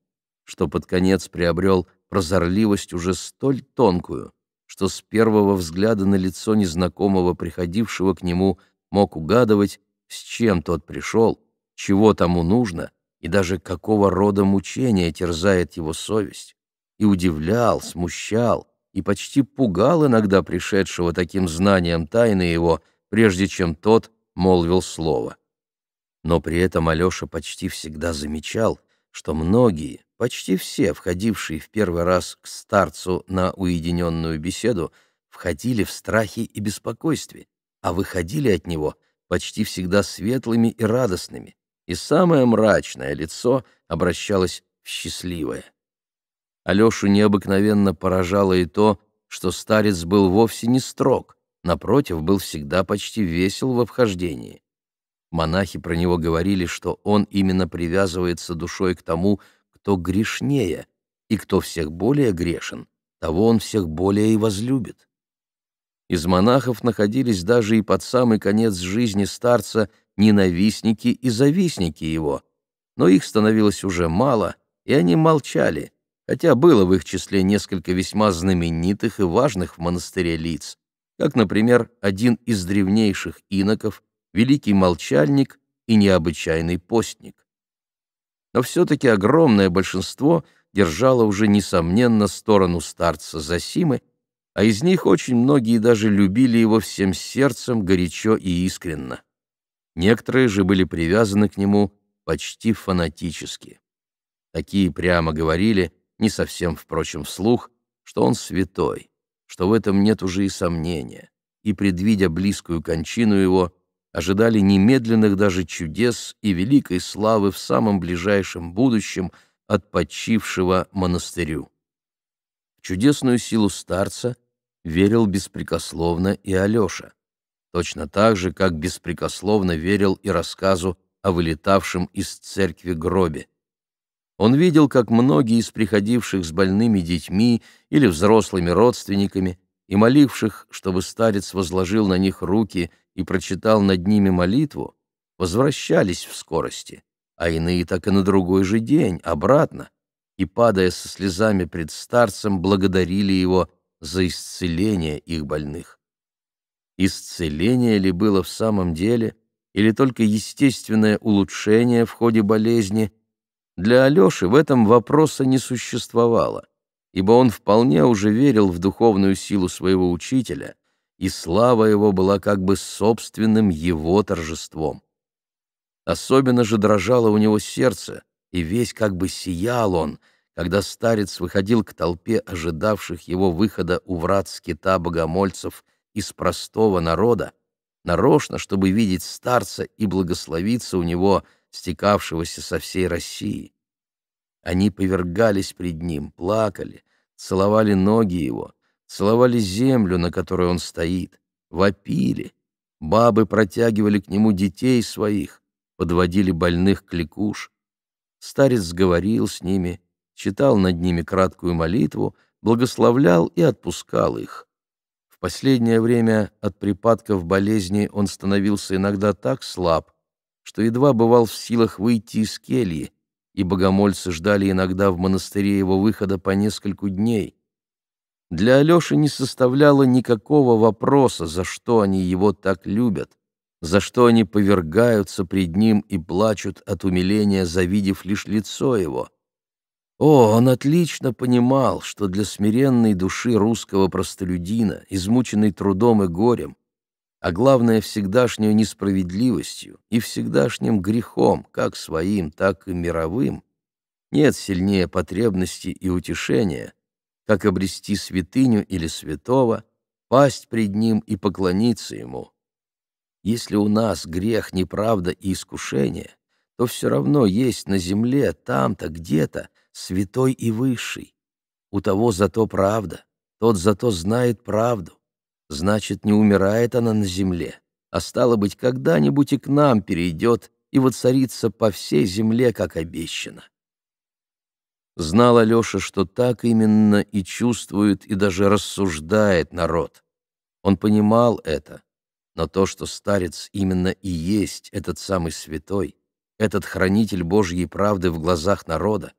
что под конец приобрел прозорливость уже столь тонкую, что с первого взгляда на лицо незнакомого, приходившего к нему, мог угадывать, с чем тот пришел, чего тому нужно и даже какого рода мучения терзает его совесть. И удивлял, смущал, и почти пугал иногда пришедшего таким знанием тайны его, прежде чем тот молвил слово. Но при этом Алеша почти всегда замечал, что многие, почти все, входившие в первый раз к старцу на уединенную беседу, входили в страхе и беспокойстве, а выходили от него почти всегда светлыми и радостными, и самое мрачное лицо обращалось в счастливое. Алешу необыкновенно поражало и то, что старец был вовсе не строг, напротив, был всегда почти весел в обхождении. Монахи про него говорили, что он именно привязывается душой к тому, кто грешнее, и кто всех более грешен, того он всех более и возлюбит. Из монахов находились даже и под самый конец жизни старца ненавистники и завистники его, но их становилось уже мало, и они молчали, хотя было в их числе несколько весьма знаменитых и важных в монастыре лиц, как, например, один из древнейших иноков, великий молчальник и необычайный постник. Но все-таки огромное большинство держало уже, несомненно, сторону старца Засимы, а из них очень многие даже любили его всем сердцем, горячо и искренно. Некоторые же были привязаны к нему почти фанатически. Такие прямо говорили, не совсем, впрочем, вслух, что он святой, что в этом нет уже и сомнения, и, предвидя близкую кончину его, ожидали немедленных даже чудес и великой славы в самом ближайшем будущем от почившего монастырю. В чудесную силу старца верил беспрекословно и Алеша, точно так же, как беспрекословно верил и рассказу о вылетавшем из церкви гробе. Он видел, как многие из приходивших с больными детьми или взрослыми родственниками и моливших, чтобы старец возложил на них руки и прочитал над ними молитву, возвращались в скорости, а иные так и на другой же день, обратно, и, падая со слезами пред старцем, благодарили его за исцеление их больных. Исцеление ли было в самом деле, или только естественное улучшение в ходе болезни – для Алёши в этом вопроса не существовало, ибо он вполне уже верил в духовную силу своего учителя, и слава его была как бы собственным его торжеством. Особенно же дрожало у него сердце, и весь как бы сиял он, когда старец выходил к толпе ожидавших его выхода у врат скита богомольцев из простого народа, нарочно, чтобы видеть старца и благословиться у него — стекавшегося со всей России. Они повергались пред ним, плакали, целовали ноги его, целовали землю, на которой он стоит, вопили. Бабы протягивали к нему детей своих, подводили больных к ликуш. Старец говорил с ними, читал над ними краткую молитву, благословлял и отпускал их. В последнее время от припадков болезни он становился иногда так слаб, что едва бывал в силах выйти из кельи, и богомольцы ждали иногда в монастыре его выхода по нескольку дней. Для Алёши не составляло никакого вопроса, за что они его так любят, за что они повергаются пред ним и плачут от умиления, завидев лишь лицо его. О, он отлично понимал, что для смиренной души русского простолюдина, измученной трудом и горем, а главное, всегдашнюю несправедливостью и всегдашним грехом, как своим, так и мировым, нет сильнее потребности и утешения, как обрести святыню или святого, пасть пред ним и поклониться ему. Если у нас грех, неправда и искушение, то все равно есть на земле, там-то, где-то, святой и высший. У того зато правда, тот зато знает правду, Значит, не умирает она на земле, а стало быть, когда-нибудь и к нам перейдет и воцарится по всей земле, как обещано. Знал Алеша, что так именно и чувствует, и даже рассуждает народ. Он понимал это, но то, что старец именно и есть этот самый святой, этот хранитель Божьей правды в глазах народа,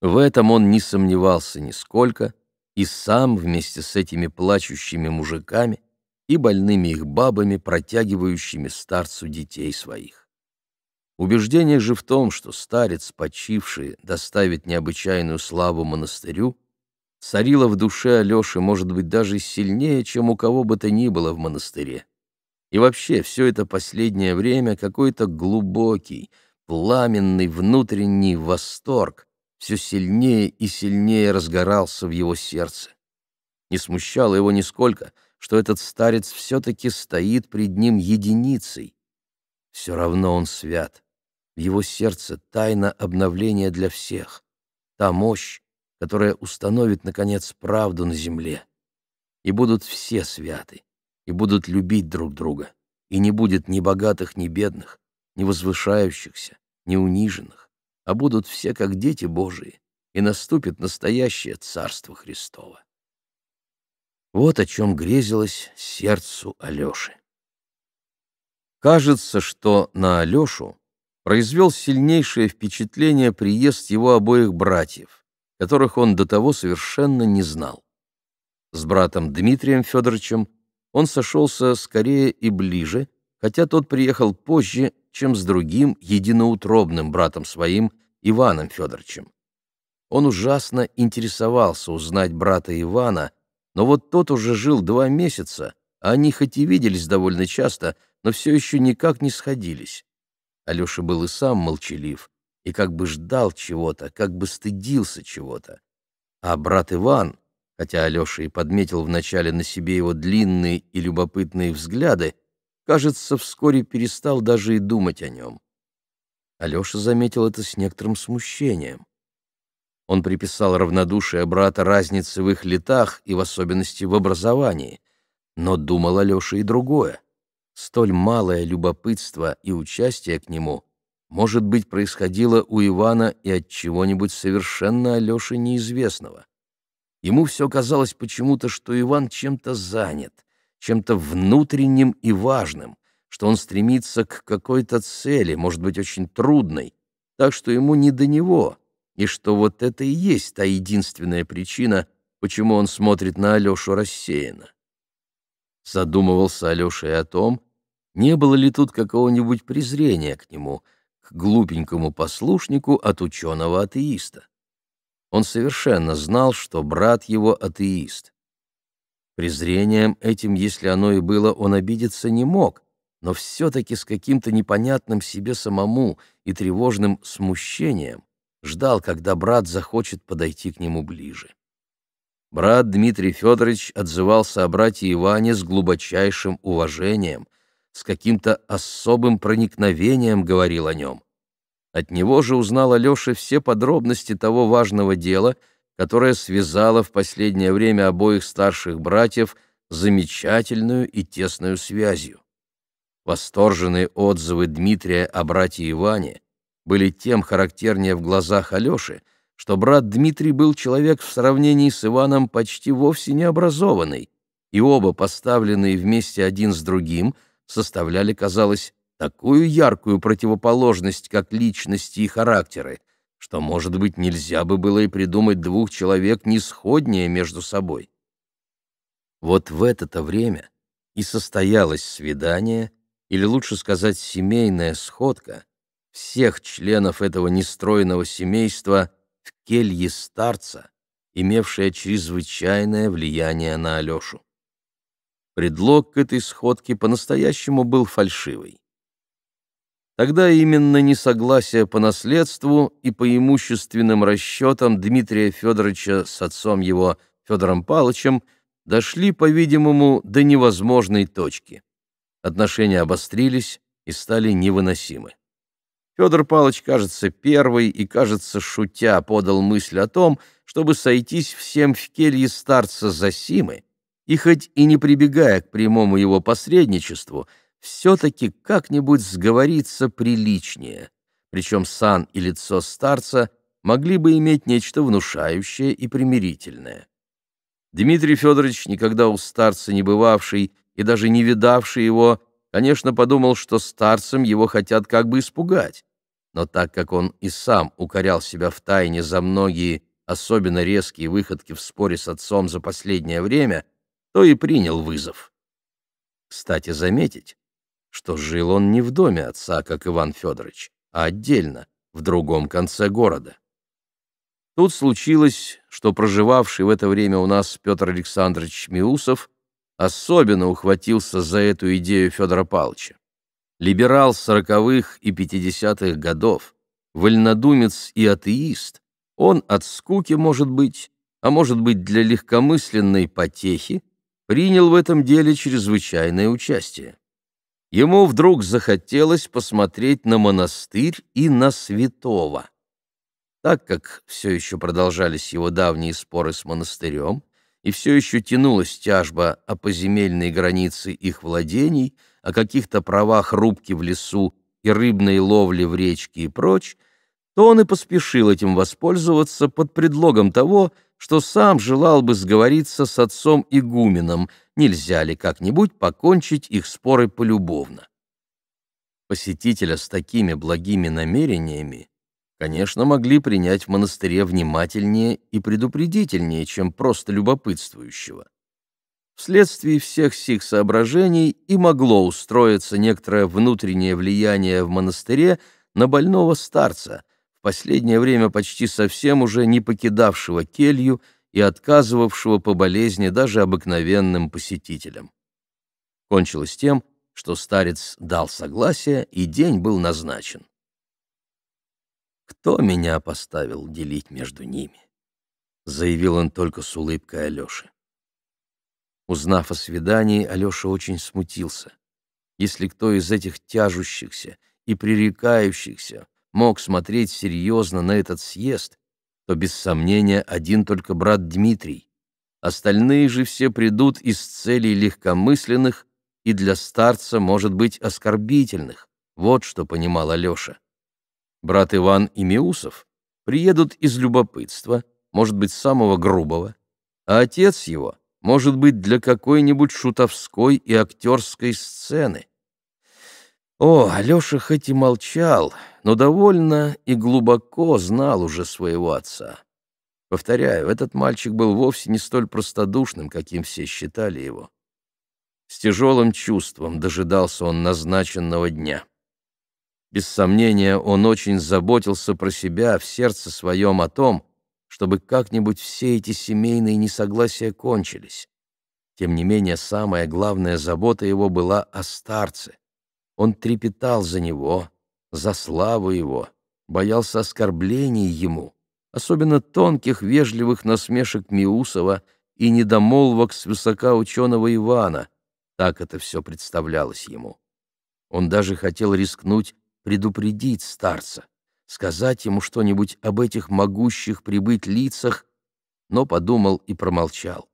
в этом он не сомневался нисколько, и сам вместе с этими плачущими мужиками и больными их бабами, протягивающими старцу детей своих. Убеждение же в том, что старец, почивший, доставит необычайную славу монастырю, царило в душе Алёши, может быть, даже сильнее, чем у кого бы то ни было в монастыре. И вообще, все это последнее время какой-то глубокий, пламенный внутренний восторг, все сильнее и сильнее разгорался в его сердце. Не смущало его нисколько, что этот старец все-таки стоит пред ним единицей. Все равно он свят. В его сердце тайна обновления для всех. Та мощь, которая установит, наконец, правду на земле. И будут все святы, и будут любить друг друга, и не будет ни богатых, ни бедных, ни возвышающихся, ни униженных а будут все как дети Божии, и наступит настоящее Царство Христово. Вот о чем грезилось сердцу Алеши. Кажется, что на Алешу произвел сильнейшее впечатление приезд его обоих братьев, которых он до того совершенно не знал. С братом Дмитрием Федоровичем он сошелся скорее и ближе, хотя тот приехал позже, чем с другим единоутробным братом своим, Иваном Федоровичем. Он ужасно интересовался узнать брата Ивана, но вот тот уже жил два месяца, а они хоть и виделись довольно часто, но все еще никак не сходились. Алеша был и сам молчалив, и как бы ждал чего-то, как бы стыдился чего-то. А брат Иван, хотя Алеша и подметил вначале на себе его длинные и любопытные взгляды, кажется, вскоре перестал даже и думать о нем. Алеша заметил это с некоторым смущением. Он приписал равнодушие брата разницы в их летах и в особенности в образовании. Но думал Алеша и другое. Столь малое любопытство и участие к нему, может быть, происходило у Ивана и от чего-нибудь совершенно Алёше неизвестного. Ему все казалось почему-то, что Иван чем-то занят, чем-то внутренним и важным, что он стремится к какой-то цели, может быть, очень трудной, так что ему не до него, и что вот это и есть та единственная причина, почему он смотрит на Алешу рассеянно. Задумывался Алеша и о том, не было ли тут какого-нибудь презрения к нему, к глупенькому послушнику от ученого-атеиста. Он совершенно знал, что брат его атеист. Презрением этим, если оно и было, он обидеться не мог — но все-таки с каким-то непонятным себе самому и тревожным смущением ждал, когда брат захочет подойти к нему ближе. Брат Дмитрий Федорович отзывался о брате Иване с глубочайшим уважением, с каким-то особым проникновением говорил о нем. От него же узнал Алеша все подробности того важного дела, которое связало в последнее время обоих старших братьев замечательную и тесную связью. Восторженные отзывы Дмитрия о брате Иване были тем характернее в глазах Алёши, что брат Дмитрий был человек в сравнении с Иваном почти вовсе необразованный, и оба, поставленные вместе один с другим, составляли, казалось, такую яркую противоположность как личности и характеры, что, может быть, нельзя бы было и придумать двух человек несходнее между собой. Вот в это-то время и состоялось свидание, или лучше сказать семейная сходка, всех членов этого нестроенного семейства в келье старца, имевшая чрезвычайное влияние на Алешу. Предлог к этой сходке по-настоящему был фальшивый. Тогда именно несогласие по наследству и по имущественным расчетам Дмитрия Федоровича с отцом его Федором Палычем дошли, по-видимому, до невозможной точки. Отношения обострились и стали невыносимы. Федор Палыч, кажется, первый и, кажется, шутя, подал мысль о том, чтобы сойтись всем в келье старца Засимы, и хоть и не прибегая к прямому его посредничеству, все-таки как-нибудь сговориться приличнее. Причем сан и лицо старца могли бы иметь нечто внушающее и примирительное. Дмитрий Федорович, никогда у старца не бывавший, и даже не видавший его, конечно, подумал, что старцем его хотят как бы испугать. Но так как он и сам укорял себя втайне за многие, особенно резкие выходки в споре с отцом за последнее время, то и принял вызов. Кстати, заметить, что жил он не в доме отца, как Иван Федорович, а отдельно, в другом конце города. Тут случилось, что проживавший в это время у нас Петр Александрович Миусов особенно ухватился за эту идею Федора Павловича. Либерал сороковых и пятидесятых годов, вольнодумец и атеист, он от скуки, может быть, а может быть для легкомысленной потехи, принял в этом деле чрезвычайное участие. Ему вдруг захотелось посмотреть на монастырь и на святого. Так как все еще продолжались его давние споры с монастырем, и все еще тянулась тяжба о поземельной границе их владений, о каких-то правах рубки в лесу и рыбной ловли в речке и прочь, то он и поспешил этим воспользоваться под предлогом того, что сам желал бы сговориться с отцом игуменом, нельзя ли как-нибудь покончить их споры полюбовно. Посетителя с такими благими намерениями конечно, могли принять в монастыре внимательнее и предупредительнее, чем просто любопытствующего. Вследствие всех сих соображений и могло устроиться некоторое внутреннее влияние в монастыре на больного старца, в последнее время почти совсем уже не покидавшего келью и отказывавшего по болезни даже обыкновенным посетителям. Кончилось тем, что старец дал согласие, и день был назначен. Кто меня поставил делить между ними? Заявил он только с улыбкой Алёши. Узнав о свидании, Алёша очень смутился. Если кто из этих тяжущихся и пререкающихся мог смотреть серьезно на этот съезд, то, без сомнения, один только брат Дмитрий. Остальные же все придут из целей легкомысленных и для старца, может быть, оскорбительных. Вот что понимал Алёша. Брат Иван и Миусов приедут из любопытства, может быть, самого грубого, а отец его, может быть, для какой-нибудь шутовской и актерской сцены. О, Алеша хоть и молчал, но довольно и глубоко знал уже своего отца. Повторяю, этот мальчик был вовсе не столь простодушным, каким все считали его. С тяжелым чувством дожидался он назначенного дня. Без сомнения, он очень заботился про себя в сердце своем о том, чтобы как-нибудь все эти семейные несогласия кончились. Тем не менее, самая главная забота его была о старце. Он трепетал за него, за славу его, боялся оскорблений ему, особенно тонких вежливых насмешек Миусова и недомолвок с высока ученого Ивана. Так это все представлялось ему. Он даже хотел рискнуть предупредить старца, сказать ему что-нибудь об этих могущих прибыть лицах, но подумал и промолчал.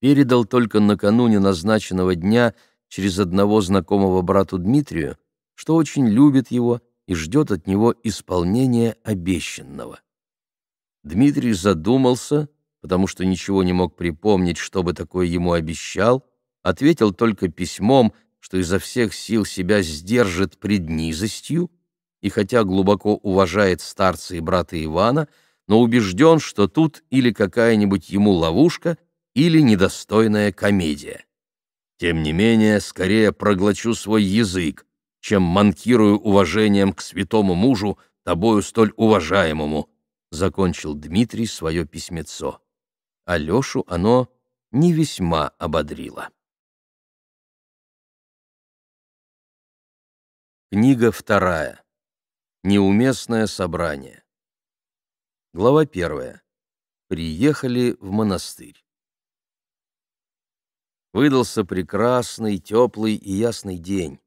Передал только накануне назначенного дня через одного знакомого брату Дмитрию, что очень любит его и ждет от него исполнения обещанного. Дмитрий задумался, потому что ничего не мог припомнить, что бы такое ему обещал, ответил только письмом, что изо всех сил себя сдержит пред низостью, и хотя глубоко уважает старца и брата Ивана, но убежден, что тут или какая-нибудь ему ловушка, или недостойная комедия. Тем не менее, скорее проглочу свой язык, чем манкирую уважением к святому мужу, тобою столь уважаемому», — закончил Дмитрий свое письмецо. Алешу оно не весьма ободрило. Книга вторая. Неуместное собрание. Глава первая. Приехали в монастырь. Выдался прекрасный, теплый и ясный день.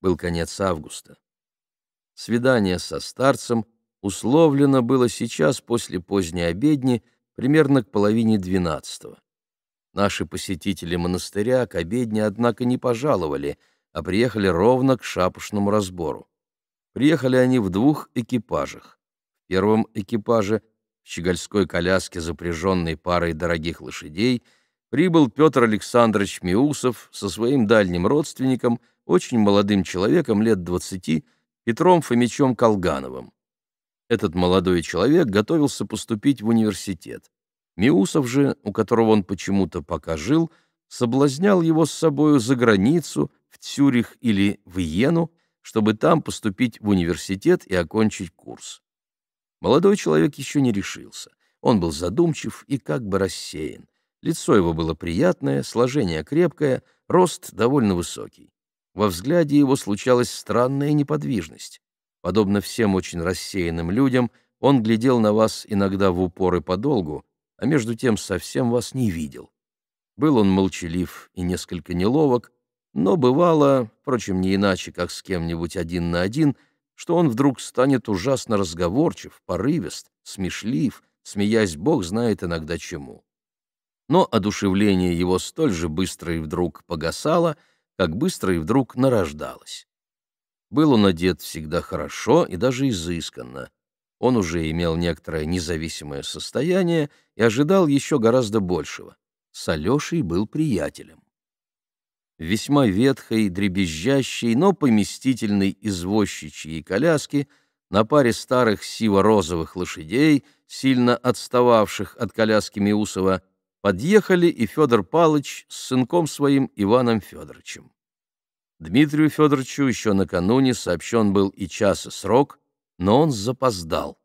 Был конец августа. Свидание со старцем условлено было сейчас после поздней обедни, примерно к половине двенадцатого. Наши посетители монастыря к обедне, однако, не пожаловали — а приехали ровно к шапошному разбору. Приехали они в двух экипажах. В первом экипаже, в щегольской коляске, запряженной парой дорогих лошадей, прибыл Петр Александрович Миусов со своим дальним родственником, очень молодым человеком лет двадцати, Петром Фомичом Колгановым. Этот молодой человек готовился поступить в университет. Миусов же, у которого он почему-то пока жил, соблазнял его с собою за границу в Цюрих или в Иену, чтобы там поступить в университет и окончить курс. Молодой человек еще не решился. Он был задумчив и как бы рассеян. Лицо его было приятное, сложение крепкое, рост довольно высокий. Во взгляде его случалась странная неподвижность. Подобно всем очень рассеянным людям, он глядел на вас иногда в упор и подолгу, а между тем совсем вас не видел. Был он молчалив и несколько неловок, но бывало, впрочем, не иначе, как с кем-нибудь один на один, что он вдруг станет ужасно разговорчив, порывист, смешлив, смеясь бог знает иногда чему. Но одушевление его столь же быстро и вдруг погасало, как быстро и вдруг нарождалось. Был он одет всегда хорошо и даже изысканно. Он уже имел некоторое независимое состояние и ожидал еще гораздо большего. С Алешей был приятелем весьма ветхой, дребезжащей, но поместительной извозчичьей коляски на паре старых сиво-розовых лошадей, сильно отстававших от коляски Миусова, подъехали и Федор Палыч с сынком своим Иваном Федоровичем. Дмитрию Федоровичу еще накануне сообщен был и час, и срок, но он запоздал.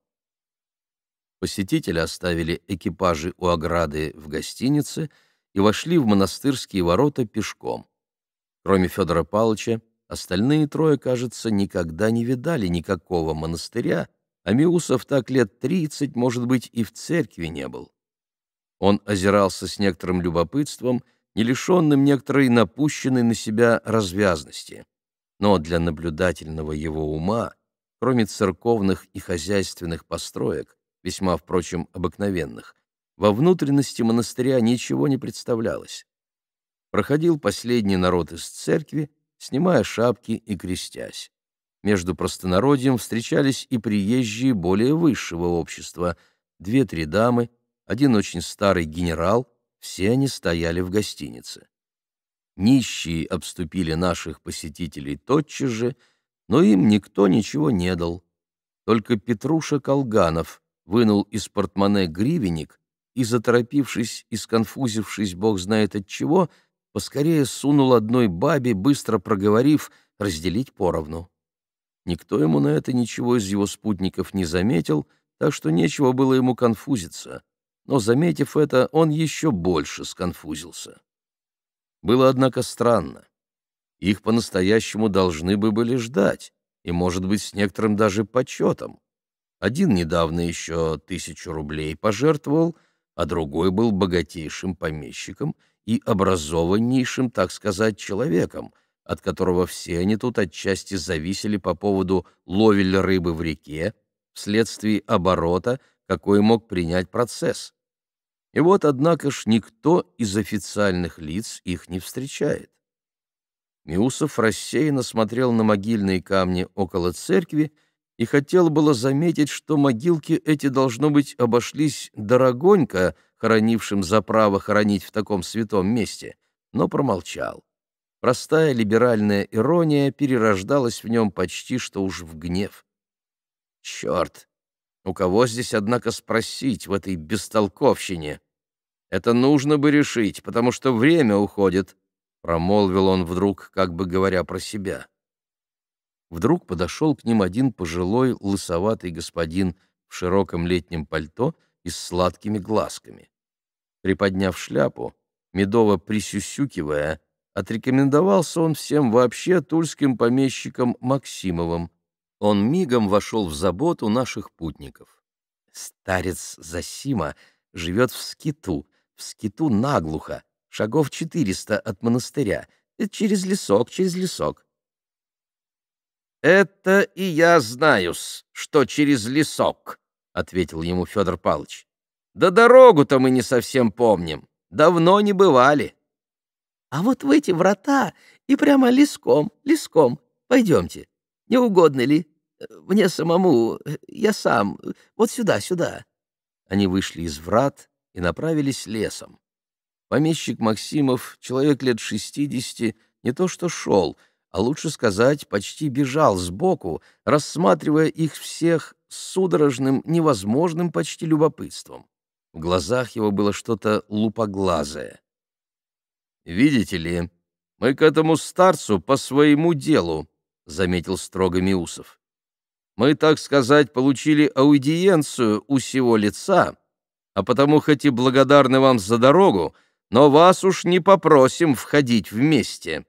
Посетители оставили экипажи у ограды в гостинице и вошли в монастырские ворота пешком. Кроме Федора Павловича, остальные трое, кажется, никогда не видали никакого монастыря, а Миусов так лет тридцать, может быть, и в церкви не был. Он озирался с некоторым любопытством, не лишенным некоторой напущенной на себя развязности. Но для наблюдательного его ума, кроме церковных и хозяйственных построек, весьма, впрочем, обыкновенных, во внутренности монастыря ничего не представлялось проходил последний народ из церкви, снимая шапки и крестясь. Между простонародьем встречались и приезжие более высшего общества, две-три дамы, один очень старый генерал, все они стояли в гостинице. Нищие обступили наших посетителей тотчас же, но им никто ничего не дал. Только Петруша Колганов вынул из портмоне гривенник и, заторопившись и сконфузившись бог знает от чего, — поскорее сунул одной бабе, быстро проговорив «разделить поровну». Никто ему на это ничего из его спутников не заметил, так что нечего было ему конфузиться. Но, заметив это, он еще больше сконфузился. Было, однако, странно. Их по-настоящему должны бы были ждать, и, может быть, с некоторым даже почетом. Один недавно еще тысячу рублей пожертвовал, а другой был богатейшим помещиком — и образованнейшим, так сказать, человеком, от которого все они тут отчасти зависели по поводу ловель рыбы в реке вследствие оборота, какой мог принять процесс. И вот, однако ж, никто из официальных лиц их не встречает. Миусов рассеянно смотрел на могильные камни около церкви и хотел было заметить, что могилки эти, должно быть, обошлись дорогонько, хоронившим за право хоронить в таком святом месте, но промолчал. Простая либеральная ирония перерождалась в нем почти что уж в гнев. «Черт! У кого здесь, однако, спросить в этой бестолковщине? Это нужно бы решить, потому что время уходит», — промолвил он вдруг, как бы говоря про себя. Вдруг подошел к ним один пожилой лысоватый господин в широком летнем пальто и с сладкими глазками. Приподняв шляпу, медово присюсюкивая, отрекомендовался он всем вообще тульским помещикам Максимовым. Он мигом вошел в заботу наших путников. Старец Засима живет в скиту, в скиту наглухо, шагов четыреста от монастыря, э, через лесок, через лесок. «Это и я знаю что через лесок», — ответил ему Федор Палыч. Да дорогу-то мы не совсем помним. Давно не бывали. А вот в эти врата и прямо леском, леском. Пойдемте. Не угодно ли? Мне самому, я сам. Вот сюда, сюда. Они вышли из врат и направились лесом. Помещик Максимов, человек лет шестидесяти, не то что шел, а лучше сказать, почти бежал сбоку, рассматривая их всех с судорожным, невозможным почти любопытством. В глазах его было что-то лупоглазое. «Видите ли, мы к этому старцу по своему делу», — заметил строго Миусов. «Мы, так сказать, получили аудиенцию у сего лица, а потому хоть и благодарны вам за дорогу, но вас уж не попросим входить вместе».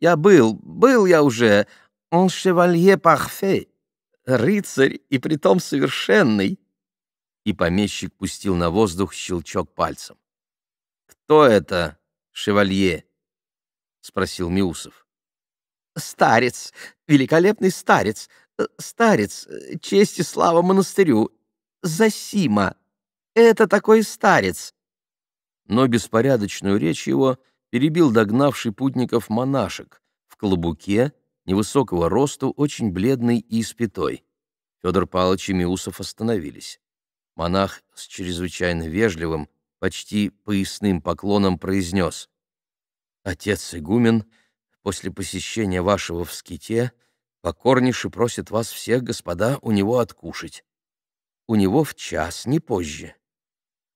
«Я был, был я уже, он шевалье парфей, рыцарь и притом совершенный», и помещик пустил на воздух щелчок пальцем. «Кто это, шевалье?» — спросил Миусов. «Старец, великолепный старец, э, старец, э, честь и слава монастырю, Засима, это такой старец!» Но беспорядочную речь его перебил догнавший путников монашек в клобуке, невысокого росту, очень бледный и испятой. Федор Павлович и Миусов остановились. Монах с чрезвычайно вежливым, почти поясным поклоном произнес. «Отец Игумен, после посещения вашего в ските, покорнейше просит вас всех, господа, у него откушать. У него в час, не позже.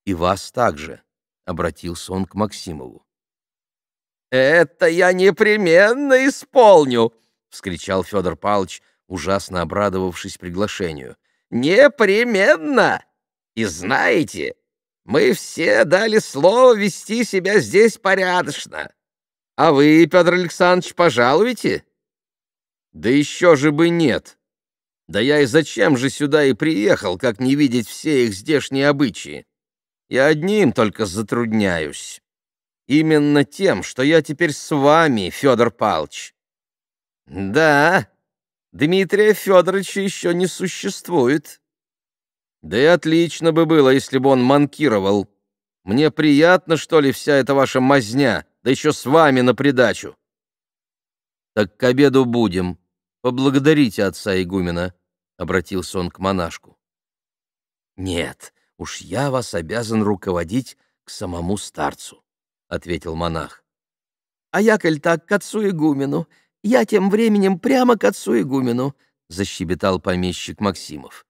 И вас также», — обратился он к Максимову. «Это я непременно исполню!» — вскричал Федор Павлович, ужасно обрадовавшись приглашению. «Непременно!» И знаете, мы все дали слово вести себя здесь порядочно. А вы, Петр Александрович, пожалуете? Да еще же бы нет. Да я и зачем же сюда и приехал, как не видеть все их здешние обычаи? Я одним только затрудняюсь. Именно тем, что я теперь с вами, Федор Палч. Да, Дмитрия Федоровича еще не существует. Да и отлично бы было, если бы он манкировал. Мне приятно, что ли, вся эта ваша мазня, да еще с вами на придачу. Так к обеду будем. Поблагодарите отца игумена, — обратился он к монашку. Нет, уж я вас обязан руководить к самому старцу, — ответил монах. А я, коль так, к отцу игумену. Я тем временем прямо к отцу игумену, — защебетал помещик Максимов.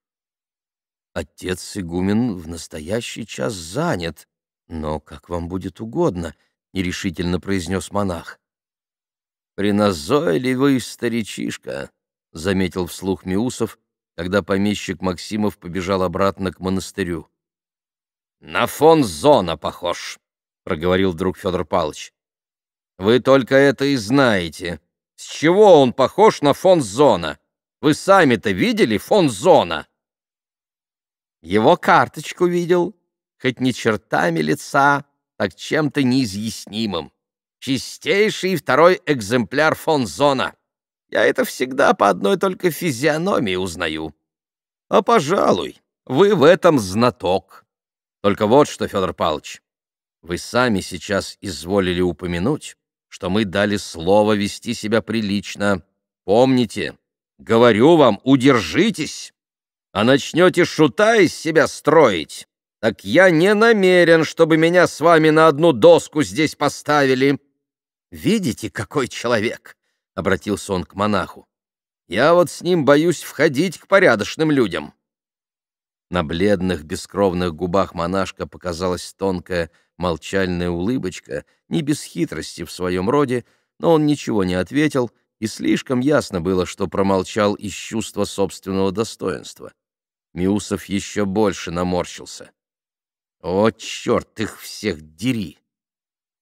Отец игумен в настоящий час занят, но как вам будет угодно, — нерешительно произнес монах. «Приназойливый старичишка», — заметил вслух Миусов, когда помещик Максимов побежал обратно к монастырю. «На фон зона похож», — проговорил друг Федор Павлович. «Вы только это и знаете. С чего он похож на фон зона? Вы сами-то видели фон зона?» Его карточку видел, хоть не чертами лица, так чем-то неизъяснимым. Чистейший второй экземпляр фон Зона. Я это всегда по одной только физиономии узнаю. А, пожалуй, вы в этом знаток. Только вот что, Федор Павлович, вы сами сейчас изволили упомянуть, что мы дали слово вести себя прилично. Помните, говорю вам, удержитесь а начнете шута из себя строить, так я не намерен, чтобы меня с вами на одну доску здесь поставили». «Видите, какой человек!» — обратился он к монаху. «Я вот с ним боюсь входить к порядочным людям». На бледных, бескровных губах монашка показалась тонкая, молчальная улыбочка, не без хитрости в своем роде, но он ничего не ответил, и слишком ясно было, что промолчал из чувства собственного достоинства. Миусов еще больше наморщился. «О, черт их всех дери!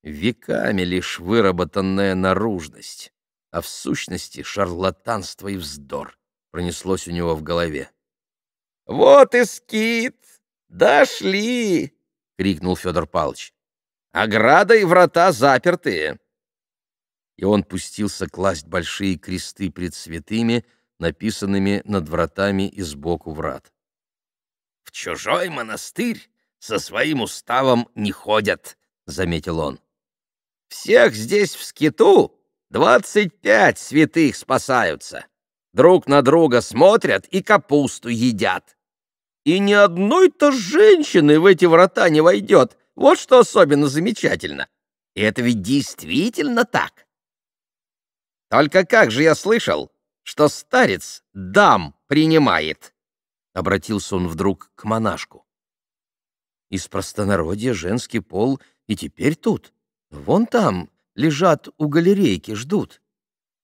Веками лишь выработанная наружность, а в сущности шарлатанство и вздор» — пронеслось у него в голове. «Вот и скит! Дошли!» — крикнул Федор Павлович. «Ограда и врата запертые!» И он пустился класть большие кресты пред святыми, написанными над вратами и сбоку врат. «В чужой монастырь со своим уставом не ходят», — заметил он. «Всех здесь в скиту двадцать пять святых спасаются. Друг на друга смотрят и капусту едят. И ни одной-то женщины в эти врата не войдет. Вот что особенно замечательно. И это ведь действительно так. Только как же я слышал, что старец дам принимает?» — обратился он вдруг к монашку. «Из простонародья женский пол и теперь тут. Вон там лежат у галерейки, ждут.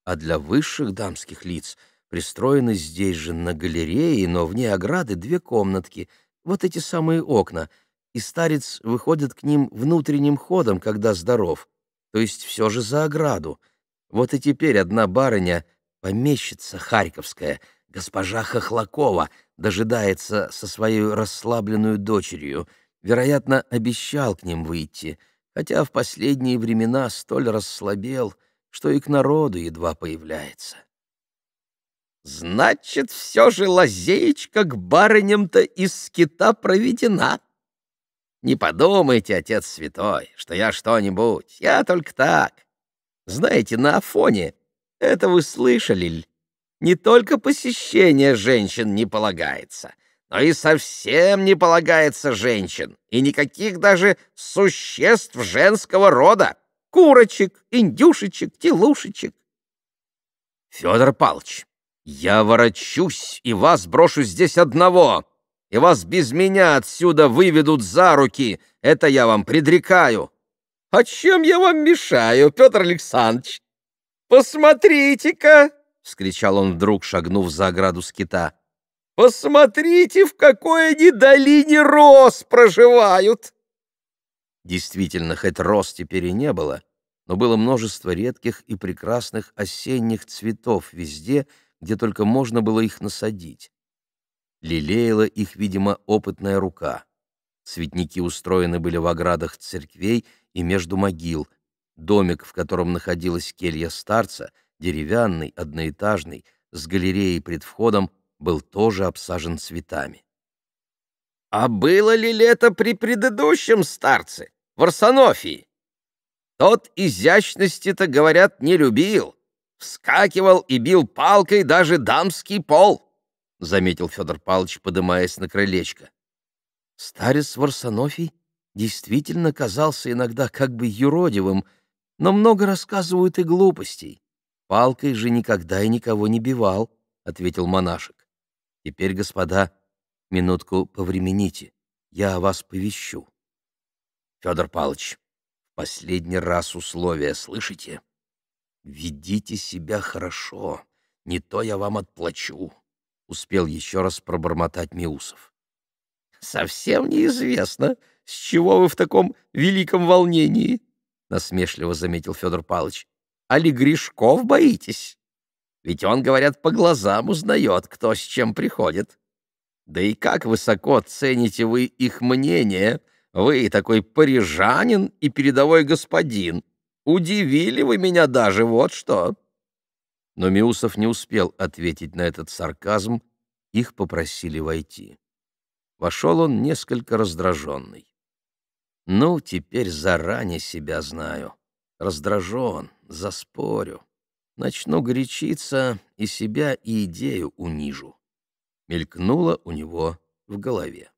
А для высших дамских лиц пристроены здесь же на галерее, но вне ограды две комнатки, вот эти самые окна, и старец выходит к ним внутренним ходом, когда здоров, то есть все же за ограду. Вот и теперь одна барыня, помещица харьковская — Госпожа Хохлакова дожидается со своей расслабленную дочерью, вероятно, обещал к ним выйти, хотя в последние времена столь расслабел, что и к народу едва появляется. «Значит, все же лазеечка к барыням-то из скита проведена. Не подумайте, отец святой, что я что-нибудь, я только так. Знаете, на Афоне, это вы слышали, не только посещение женщин не полагается, но и совсем не полагается женщин, и никаких даже существ женского рода, курочек, индюшечек, телушечек. Федор Палч, я ворочусь и вас брошу здесь одного, и вас без меня отсюда выведут за руки, это я вам предрекаю. А чем я вам мешаю, Петр Александрович? Посмотрите-ка, — вскричал он вдруг, шагнув за ограду скита. «Посмотрите, в какой они долине роз проживают!» Действительно, хоть роз теперь и не было, но было множество редких и прекрасных осенних цветов везде, где только можно было их насадить. Лелеяла их, видимо, опытная рука. Цветники устроены были в оградах церквей и между могил. Домик, в котором находилась келья старца — деревянный, одноэтажный, с галереей пред входом, был тоже обсажен цветами. «А было ли лето при предыдущем старце, в Арсенофии? Тот изящности-то, говорят, не любил, вскакивал и бил палкой даже дамский пол», — заметил Федор Павлович, подымаясь на крылечко. Старец Варсонофий действительно казался иногда как бы юродивым, но много рассказывают и глупостей. Палкой же никогда и никого не бивал, — ответил монашек. — Теперь, господа, минутку повремените, я о вас повещу. — Федор Палыч, последний раз условия слышите? «Ведите себя хорошо, не то я вам отплачу», — успел еще раз пробормотать Миусов. «Совсем неизвестно, с чего вы в таком великом волнении», — насмешливо заметил Федор Палыч. А ли грешков боитесь? Ведь он, говорят, по глазам узнает, кто с чем приходит. Да и как высоко цените вы их мнение, вы такой парижанин и передовой господин. Удивили вы меня даже, вот что!» Но Миусов не успел ответить на этот сарказм, их попросили войти. Вошел он несколько раздраженный. «Ну, теперь заранее себя знаю. Раздражен, заспорю. Начну горячиться и себя, и идею унижу. Мелькнуло у него в голове.